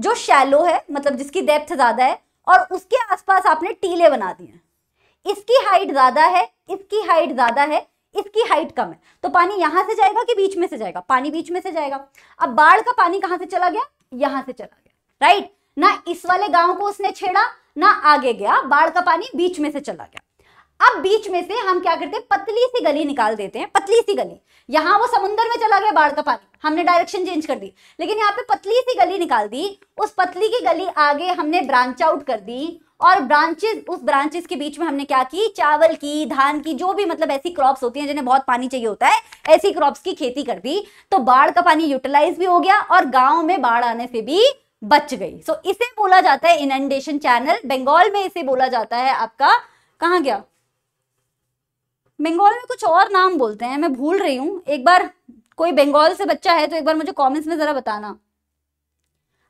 जो शैलो है मतलब जिसकी डेप्थ ज़्यादा है और उसके आसपास आपने टीले बना दिए इसकी हाइट ज़्यादा है इसकी हाइट ज़्यादा है इसकी हाइट कम है तो पानी यहां से जाएगा कि बीच में से जाएगा पानी बीच में से जाएगा अब बाढ़ का पानी कहां से चला गया यहां से चला गया राइट ना इस वाले गांव को उसने छेड़ा ना आगे गया बाढ़ का पानी बीच में से चला गया अब बीच में से हम क्या करते हैं पतली सी गली निकाल देते हैं पतली सी गली यहां वो समुद्र में चला गया बाढ़ का पानी हमने डायरेक्शन चेंज कर दी लेकिन यहाँ पे पतली सी गली निकाल दी उस पतली की गली आगे हमने ब्रांच आउट कर दी और ब्रांचेस उस ब्रांचेस के बीच में हमने क्या की चावल की धान की जो भी मतलब ऐसी क्रॉप्स होती हैं जिन्हें बहुत पानी चाहिए होता है ऐसी क्रॉप्स की खेती कर दी तो बाढ़ का पानी यूटिलाइज भी हो गया और गांव में बाढ़ आने से भी बच गई सो इसे बोला जाता है इनंडेशन चैनल बंगाल में इसे बोला जाता है आपका कहाँ गया बंगाल में कुछ और नाम बोलते हैं मैं भूल रही हूँ एक बार कोई बंगाल से बच्चा है तो एक बार मुझे कमेंट्स में ज़रा बताना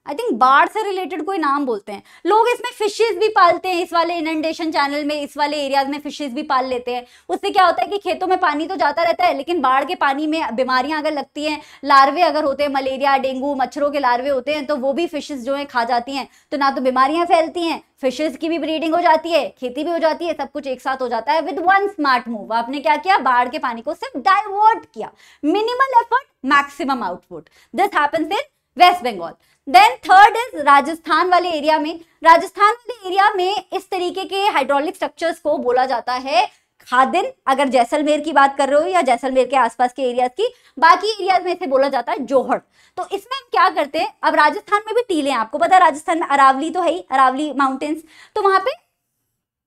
आई थिंक बाढ़ से रिलेटेड कोई नाम बोलते हैं लोग इसमें फिशेज भी पालते हैं इस वाले इनंडेशन चैनल में इस वाले एरियाज में फिशेज भी पाल लेते हैं उससे क्या होता है कि खेतों में पानी तो जाता रहता है लेकिन बाढ़ के पानी में बीमारियां अगर लगती हैं लार्वे अगर होते हैं मलेरिया डेंगू मच्छरों के लार्वे होते हैं तो वो भी फिशेज जो है खा जाती हैं तो ना तो बीमारियां फैलती हैं फिशेज की भी ब्रीडिंग हो जाती है खेती भी हो जाती है सब कुछ एक साथ हो जाता है विद वन स्मार्ट मूव आपने क्या किया बाढ़ के पानी को सिर्फ डाइवर्ट किया minimal effort maximum output this happens in West Bengal then third is Rajasthan वाले एरिया में राजस्थान वाले एरिया में इस तरीके के हाइड्रोलिक स्ट्रक्चर्स को बोला जाता है खादिन अगर जैसलमेर की बात कर रहे हो या जैसलमेर के आसपास के एरियाज की बाकी एरियाज में से बोला जाता है जोहड़ तो इसमें हम क्या करते हैं अब राजस्थान में भी टीले हैं आपको पता है राजस्थान में अरावली तो है ही अरावली माउंटेन्स तो वहां पे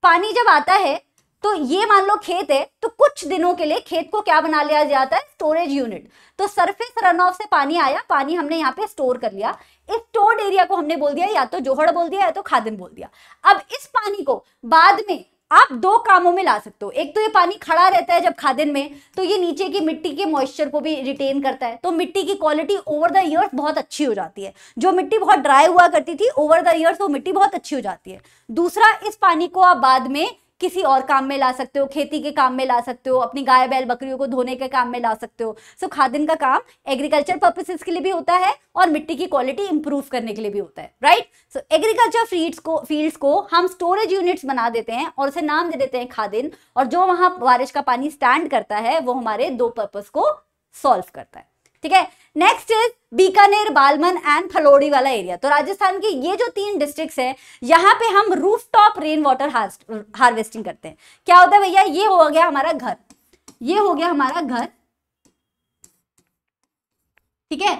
पानी जब आता है तो ये मान लो खेत है तो कुछ दिनों के लिए खेत को क्या बना लिया जाता है स्टोरेज यूनिट तो सरफेस रन ऑफ से पानी आया पानी हमने यहाँ पे स्टोर कर लिया इस टोड एरिया को हमने बोल दिया या तो जोहड़ बोल दिया या तो खादन बोल दिया अब इस पानी को बाद में आप दो कामों में ला सकते हो एक तो ये पानी खड़ा रहता है जब खादन में तो ये नीचे की मिट्टी के मॉइस्चर को भी रिटेन करता है तो मिट्टी की क्वालिटी ओवर द ईयर्स बहुत अच्छी हो जाती है जो मिट्टी बहुत ड्राई हुआ करती थी ओवर द ईयर्स वो मिट्टी बहुत अच्छी हो जाती है दूसरा इस पानी को आप बाद में किसी और काम में ला सकते हो खेती के काम में ला सकते हो अपनी गाय बैल बकरियों को धोने के काम में ला सकते हो सो खादिन का काम एग्रीकल्चर पर्पसेस के लिए भी होता है और मिट्टी की क्वालिटी इंप्रूव करने के लिए भी होता है राइट सो एग्रीकल्चर फील्ड्स को फील्ड्स को हम स्टोरेज यूनिट्स बना देते हैं और उसे नाम दे देते हैं खादिन और जो वहां बारिश का पानी स्टैंड करता है वो हमारे दो पर्पज को सॉल्व करता है ठीक है नेक्स्ट इज बीकानेर बालमन एंड फलोड़ी वाला एरिया तो राजस्थान के ये जो तीन डिस्ट्रिक्ट्स हैं यहाँ पे हम roof top rain water harvesting करते हैं क्या होता है भैया ये हो गया हमारा घर ये हो गया हमारा घर ठीक है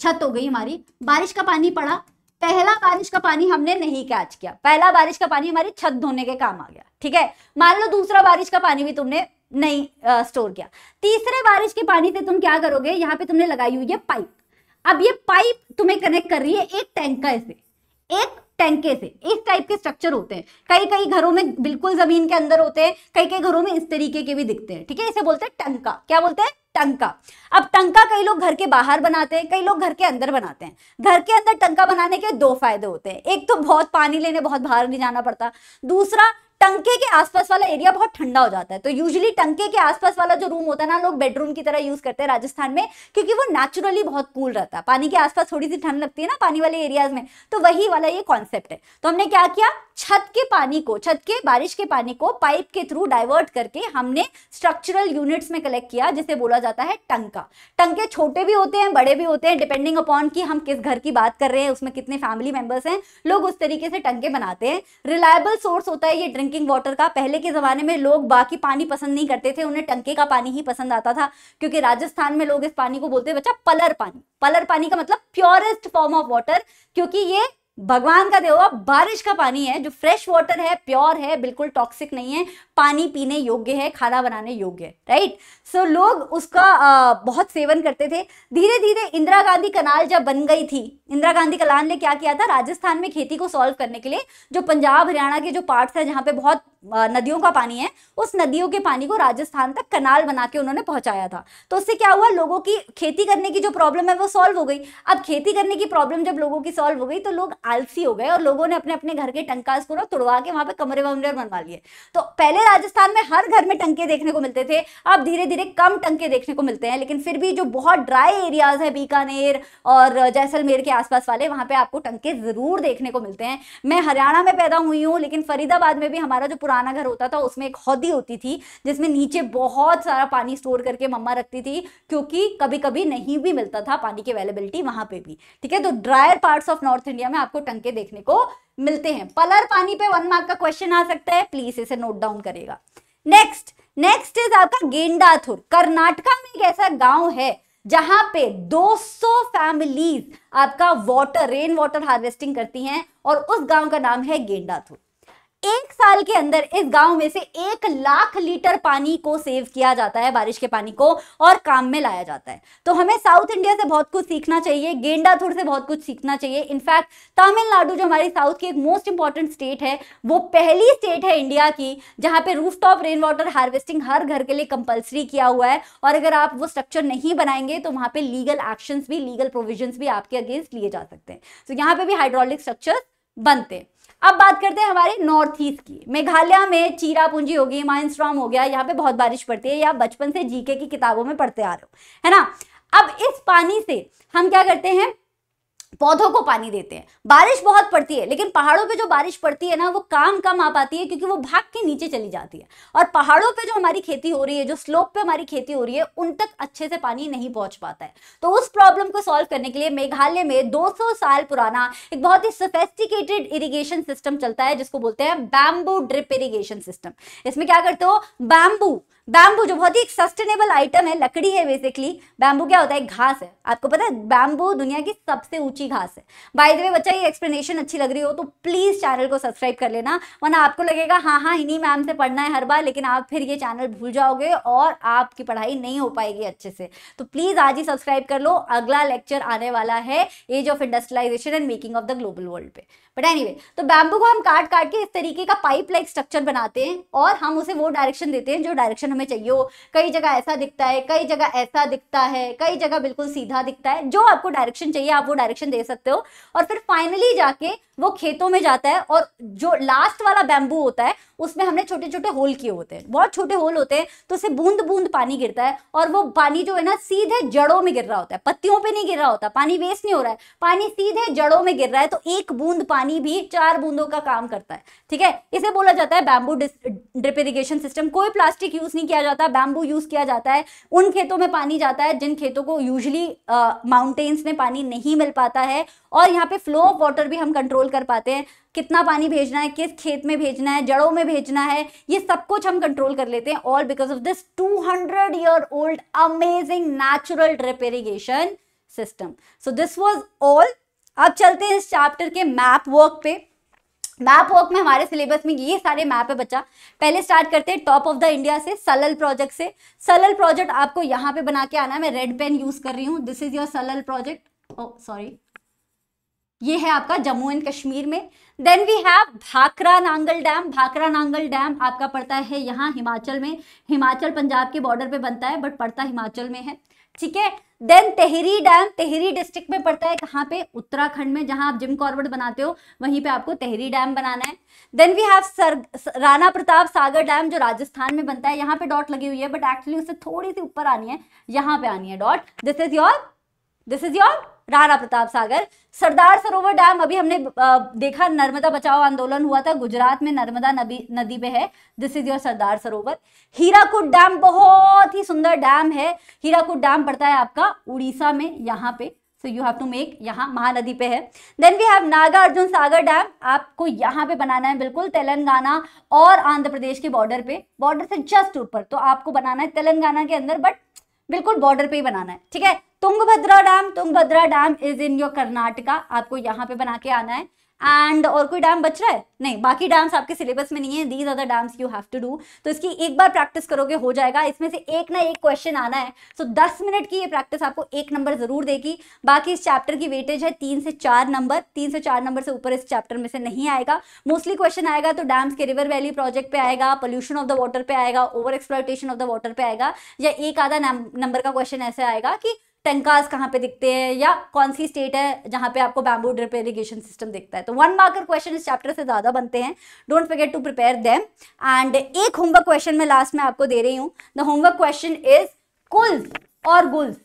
छत हो गई हमारी बारिश का पानी पड़ा पहला बारिश का पानी हमने नहीं कैच किया पहला बारिश का पानी हमारी छत धोने के काम आ गया ठीक है मान लो दूसरा बारिश का पानी भी तुमने नहीं आ, स्टोर किया तीसरे बारिश के पानी से तुम क्या करोगे यहाँ पे तुमने लगाई हुई है पाइप अब ये पाइप तुम्हें कनेक्ट कर रही है एक टैंकर से एक टैंके से इस टाइप के स्ट्रक्चर होते हैं कई कई घरों में बिल्कुल जमीन के अंदर होते हैं कई कई घरों में इस तरीके के भी दिखते हैं ठीक है इसे बोलते हैं टंका क्या बोलते हैं टंका अब टंका कई लोग घर के बाहर बनाते हैं कई लोग घर के अंदर बनाते हैं घर के अंदर टंका बनाने के दो फायदे होते हैं एक तो बहुत पानी लेने बहुत बाहर नहीं जाना पड़ता दूसरा टंके के आसपास वाला एरिया बहुत ठंडा हो जाता है तो यूजुअली टंके के आसपास वाला जो रूम होता है ना लोग बेडरूम की तरह यूज करते हैं राजस्थान में क्योंकि वो नेचुरली बहुत कूल रहता है पानी के आसपास थोड़ी सी ठंड लगती है ना पानी वाले एरियाज में तो वही वाला ये कॉन्सेप्ट है तो हमने क्या किया छत के पानी को छत के बारिश के पानी को पाइप के थ्रू डाइवर्ट करके हमने स्ट्रक्चरल यूनिट्स में कलेक्ट किया जिसे बोला जाता है टंका टंके छोटे भी होते हैं बड़े भी होते हैं डिपेंडिंग अपॉन कि हम किस घर की बात कर रहे हैं उसमें कितने फैमिली मेंबर्स हैं लोग उस तरीके से टंके बनाते हैं रिलायबल सोर्स होता है ये ड्रिंकिंग वाटर का पहले के ज़माने में लोग बाकी पानी पसंद नहीं करते थे उन्हें टंके का पानी ही पसंद आता था क्योंकि राजस्थान में लोग इस पानी को बोलते हैं बच्चा पलर पानी पलर पानी का मतलब प्योरेस्ट फॉर्म ऑफ वाटर क्योंकि ये भगवान का देवा बारिश का पानी है जो फ्रेश वाटर है प्योर है बिल्कुल टॉक्सिक नहीं है पानी पीने योग्य है खाना बनाने योग्य है राइट सो so, लोग उसका आ, बहुत सेवन करते थे धीरे धीरे इंदिरा गांधी कनाल जब बन गई थी इंदिरा गांधी कनाल ने क्या किया था राजस्थान में खेती को सॉल्व करने के लिए जो पंजाब हरियाणा के जो पार्ट्स है जहाँ पे बहुत नदियों का पानी है उस नदियों के पानी को राजस्थान तक कनाल बना के उन्होंने पहुंचाया था तो उससे क्या हुआ लोगों की खेती करने की जो प्रॉब्लम है वो सॉल्व हो गई अब खेती करने की प्रॉब्लम जब लोगों की सॉल्व हो गई तो लोग आलसी हो गए और लोगों ने अपने अपने घर के टंकास पूरा तुड़वा के वहां पर कमरे वमरे बनवा लिए तो पहले राजस्थान में हर घर में टंके देखने को मिलते थे अब धीरे धीरे कम टंके देखने को मिलते हैं लेकिन फिर भी जो बहुत ड्राई एरियाज है बीकानेर और जैसलमेर के आसपास वाले वहां पर आपको टंके जरूर देखने को मिलते हैं मैं हरियाणा में पैदा हुई हूँ लेकिन फरीदाबाद में भी हमारा जो पुराना घर होता था उसमें एक हौदी होती थी जिसमें नीचे बहुत सारा पानी स्टोर करके मम्मा रखती थी क्योंकि कभी कभी नहीं भी मिलता था पानी की अवेलेबिलिटी वहां पे भी ठीक है तो dryer parts of north India में आपको टंके देखने को मिलते हैं पलर पानी पे वन मार्क का क्वेश्चन आ सकता है प्लीज इसे नोट डाउन करेगा नेक्स्ट नेक्स्ट इज आपका गेंडाथुर कर्नाटका में एक ऐसा गांव है जहां पे 200 फैमिलीज आपका वाटर रेन वाटर हार्वेस्टिंग करती हैं और उस गांव का नाम है गेंडाथुर एक साल के अंदर इस गांव में से एक लाख लीटर पानी को सेव किया जाता है बारिश के पानी को और काम में लाया जाता है तो हमें साउथ इंडिया से बहुत कुछ सीखना चाहिए गेंडाथुर से बहुत कुछ सीखना चाहिए इनफैक्ट तमिलनाडु जो हमारी साउथ की एक मोस्ट इंपॉर्टेंट स्टेट है वो पहली स्टेट है इंडिया की जहां पर roof top rain water harvesting हर घर के लिए कंपल्सरी किया हुआ है और अगर आप वो स्ट्रक्चर नहीं बनाएंगे तो वहां पर लीगल एक्शन भी लीगल प्रोविजन भी आपके अगेंस्ट लिए जा सकते हैं तो so, यहाँ पे भी हाइड्रोलिक स्ट्रक्चर बनते हैं अब बात करते हैं हमारे नॉर्थ ईस्ट की मेघालय में चीरापूंजी होगी माइनस्ट्रॉम हो गया यहाँ पे बहुत बारिश पड़ती है या बचपन से जीके की किताबों में पढ़ते आ रहे हो है ना अब इस पानी से हम क्या करते हैं पौधों को पानी देते हैं बारिश बहुत पड़ती है लेकिन पहाड़ों पे जो बारिश पड़ती है ना वो काम कम आ पाती है क्योंकि वो भाग के नीचे चली जाती है और पहाड़ों पे जो हमारी खेती हो रही है जो स्लोप पे हमारी खेती हो रही है उन तक अच्छे से पानी नहीं पहुंच पाता है तो उस प्रॉब्लम को सॉल्व करने के लिए मेघालय में दो साल पुराना एक बहुत ही सोफेस्टिकेटेड इरीगेशन सिस्टम चलता है जिसको बोलते हैं बैम्बू ड्रिप इरीगेशन सिस्टम इसमें क्या करते हो बैम्बू बैम्बू जो बहुत ही एक सस्टेनेबल आइटम है लकड़ी है बेसिकली बैम्बू क्या होता है घास है आपको पता है बैम्बू दुनिया की सबसे ऊंची घास है बाय द वे बच्चा ये एक्सप्लेनेशन अच्छी लग रही हो तो प्लीज़ चैनल को सब्सक्राइब कर लेना वरना आपको लगेगा हाँ हाँ इन्हीं मैम से पढ़ना है हर बार लेकिन आप फिर ये चैनल भूल जाओगे और आपकी पढ़ाई नहीं हो पाएगी अच्छे से तो प्लीज़ आज ही सब्सक्राइब कर लो अगला लेक्चर आने वाला है age of industrialization and making of the global world पे बट एनी तो बैम्बू को हम काट काट के इस तरीके का पाइप लाइक स्ट्रक्चर बनाते हैं और हम उसे वो डायरेक्शन देते हैं जो डायरेक्शन हमें चाहिए हो कई जगह ऐसा दिखता है कई जगह ऐसा दिखता है कई जगह बिल्कुल सीधा दिखता है जो आपको डायरेक्शन चाहिए आप वो डायरेक्शन दे सकते हो और फिर फाइनली जाके वो खेतों में जाता है और जो लास्ट वाला बैम्बू होता है उसमें हमने छोटे छोटे होल किए होते हैं बहुत छोटे होल होते हैं तो उसे बूंद बूंद पानी गिरता है और वो पानी जो है ना सीधे जड़ों में गिर रहा होता है पत्तियों पे नहीं गिर रहा होता पानी वेस्ट नहीं हो रहा है पानी सीधे जड़ों में गिर रहा है तो एक बूंद पानी भी चार बूंदों का काम करता है ठीक है इसे बोला जाता है बैम्बू ड्रिप इरीगेशन सिस्टम कोई प्लास्टिक यूज नहीं किया जाता बैम्बू यूज किया जाता है उन खेतों में पानी जाता है जिन खेतों को यूजली माउंटेन्स में पानी नहीं मिल पाता है और यहाँ पे फ्लो ऑफ वाटर भी हम कंट्रोल कर पाते हैं कितना पानी भेजना है किस खेत में भेजना है जड़ों में भेजना है ये सब कुछ हम कंट्रोल कर लेते हैं all because of this 200 year old amazing natural drip irrigation system so this was all अब चलते हैं इस चैप्टर के मैप वर्क पे मैप वर्क में हमारे सिलेबस में ये सारे मैप है बच्चा पहले स्टार्ट करते हैं टॉप ऑफ द इंडिया से सलल प्रोजेक्ट से सलल प्रोजेक्ट आपको यहाँ पे बना के आना है मैं रेड पेन यूज कर रही हूँ this is your Salal project oh sorry ये है आपका जम्मू एंड कश्मीर में then we have Bhakra Nangal dam Bhakra Nangal dam आपका पड़ता है यहाँ हिमाचल में हिमाचल पंजाब के बॉर्डर पे बनता है बट पड़ता हिमाचल में है ठीक है then Tehri dam Tehri district में पड़ता है कहाँ पे उत्तराखंड में जहां आप जिम कॉर्बेट बनाते हो वहीं पे आपको तेहरी डैम बनाना है then we have sir Rana Pratap Sagar dam जो राजस्थान में बनता है यहाँ पे डॉट लगी हुई है बट एक्चुअली उससे थोड़ी सी ऊपर आनी है यहाँ पे आनी है dot this is your this is your Rana Pratap Sagar Sardar Sarovar dam अभी हमने देखा नर्मदा बचाओ आंदोलन हुआ था गुजरात में नर्मदा नदी नदी पे है दिस इज योर सरदार सरोवर हीराकुट डैम बहुत ही सुंदर डैम है हीराकुट डैम पड़ता है आपका उड़ीसा में यहाँ पे so you have to make यहाँ महानदी पे है then we have Nagarjuna Sagar dam आपको यहाँ पे बनाना है बिल्कुल तेलंगाना और आंध्र प्रदेश के बॉर्डर पे बॉर्डर से जस्ट ऊपर तो आपको बनाना है तेलंगाना के अंदर बट बिल्कुल बॉर्डर पे ही बनाना है ठीक है Tungabhadra dam Tungabhadra dam is in your Karnataka आपको यहाँ पे बना के आना है एंड और कोई डैम बच रहा है नहीं बाकी डैम्स आपके सिलेबस में नहीं है these other dams you have to do तो इसकी एक बार प्रैक्टिस करोगे हो जाएगा इसमें से एक ना एक क्वेश्चन आना है सो so, दस मिनट की ये प्रैक्टिस आपको एक नंबर जरूर देगी बाकी इस चैप्टर की वेटेज है तीन से चार नंबर तीन से चार नंबर से ऊपर इस चैप्टर में से नहीं आएगा मोस्टली क्वेश्चन आएगा तो डैम्स के रिवर वैली प्रोजेक्ट पे आएगा पोल्यूशन ऑफ द वाटर पे आएगा over exploitation of the water पे आएगा या एक आधा नंबर का क्वेश्चन ऐसे आएगा कि टंकास कहाँ पे दिखते हैं या कौन सी स्टेट है जहाँ पे आपको बैम्बू ड्रिप इरीगेशन सिस्टम दिखता है तो वन मार्कर क्वेश्चन इस चैप्टर से ज़्यादा बनते हैं don't forget to prepare them and एक होमवर्क क्वेश्चन मैं लास्ट में आपको दे रही हूँ the homework question is kuls और गुल्स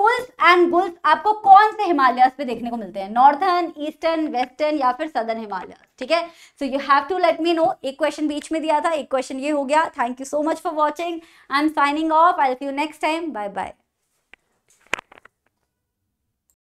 कुल्स एंड गुल्स आपको कौन से हिमालयास पे देखने को मिलते हैं नॉर्थर्न ईस्टर्न वेस्टर्न या फिर सदर्न हिमालय ठीक है so you have to let me know एक क्वेश्चन बीच में दिया था एक क्वेश्चन ये हो गया thank you so much for watching I am signing off I see you next time bye bye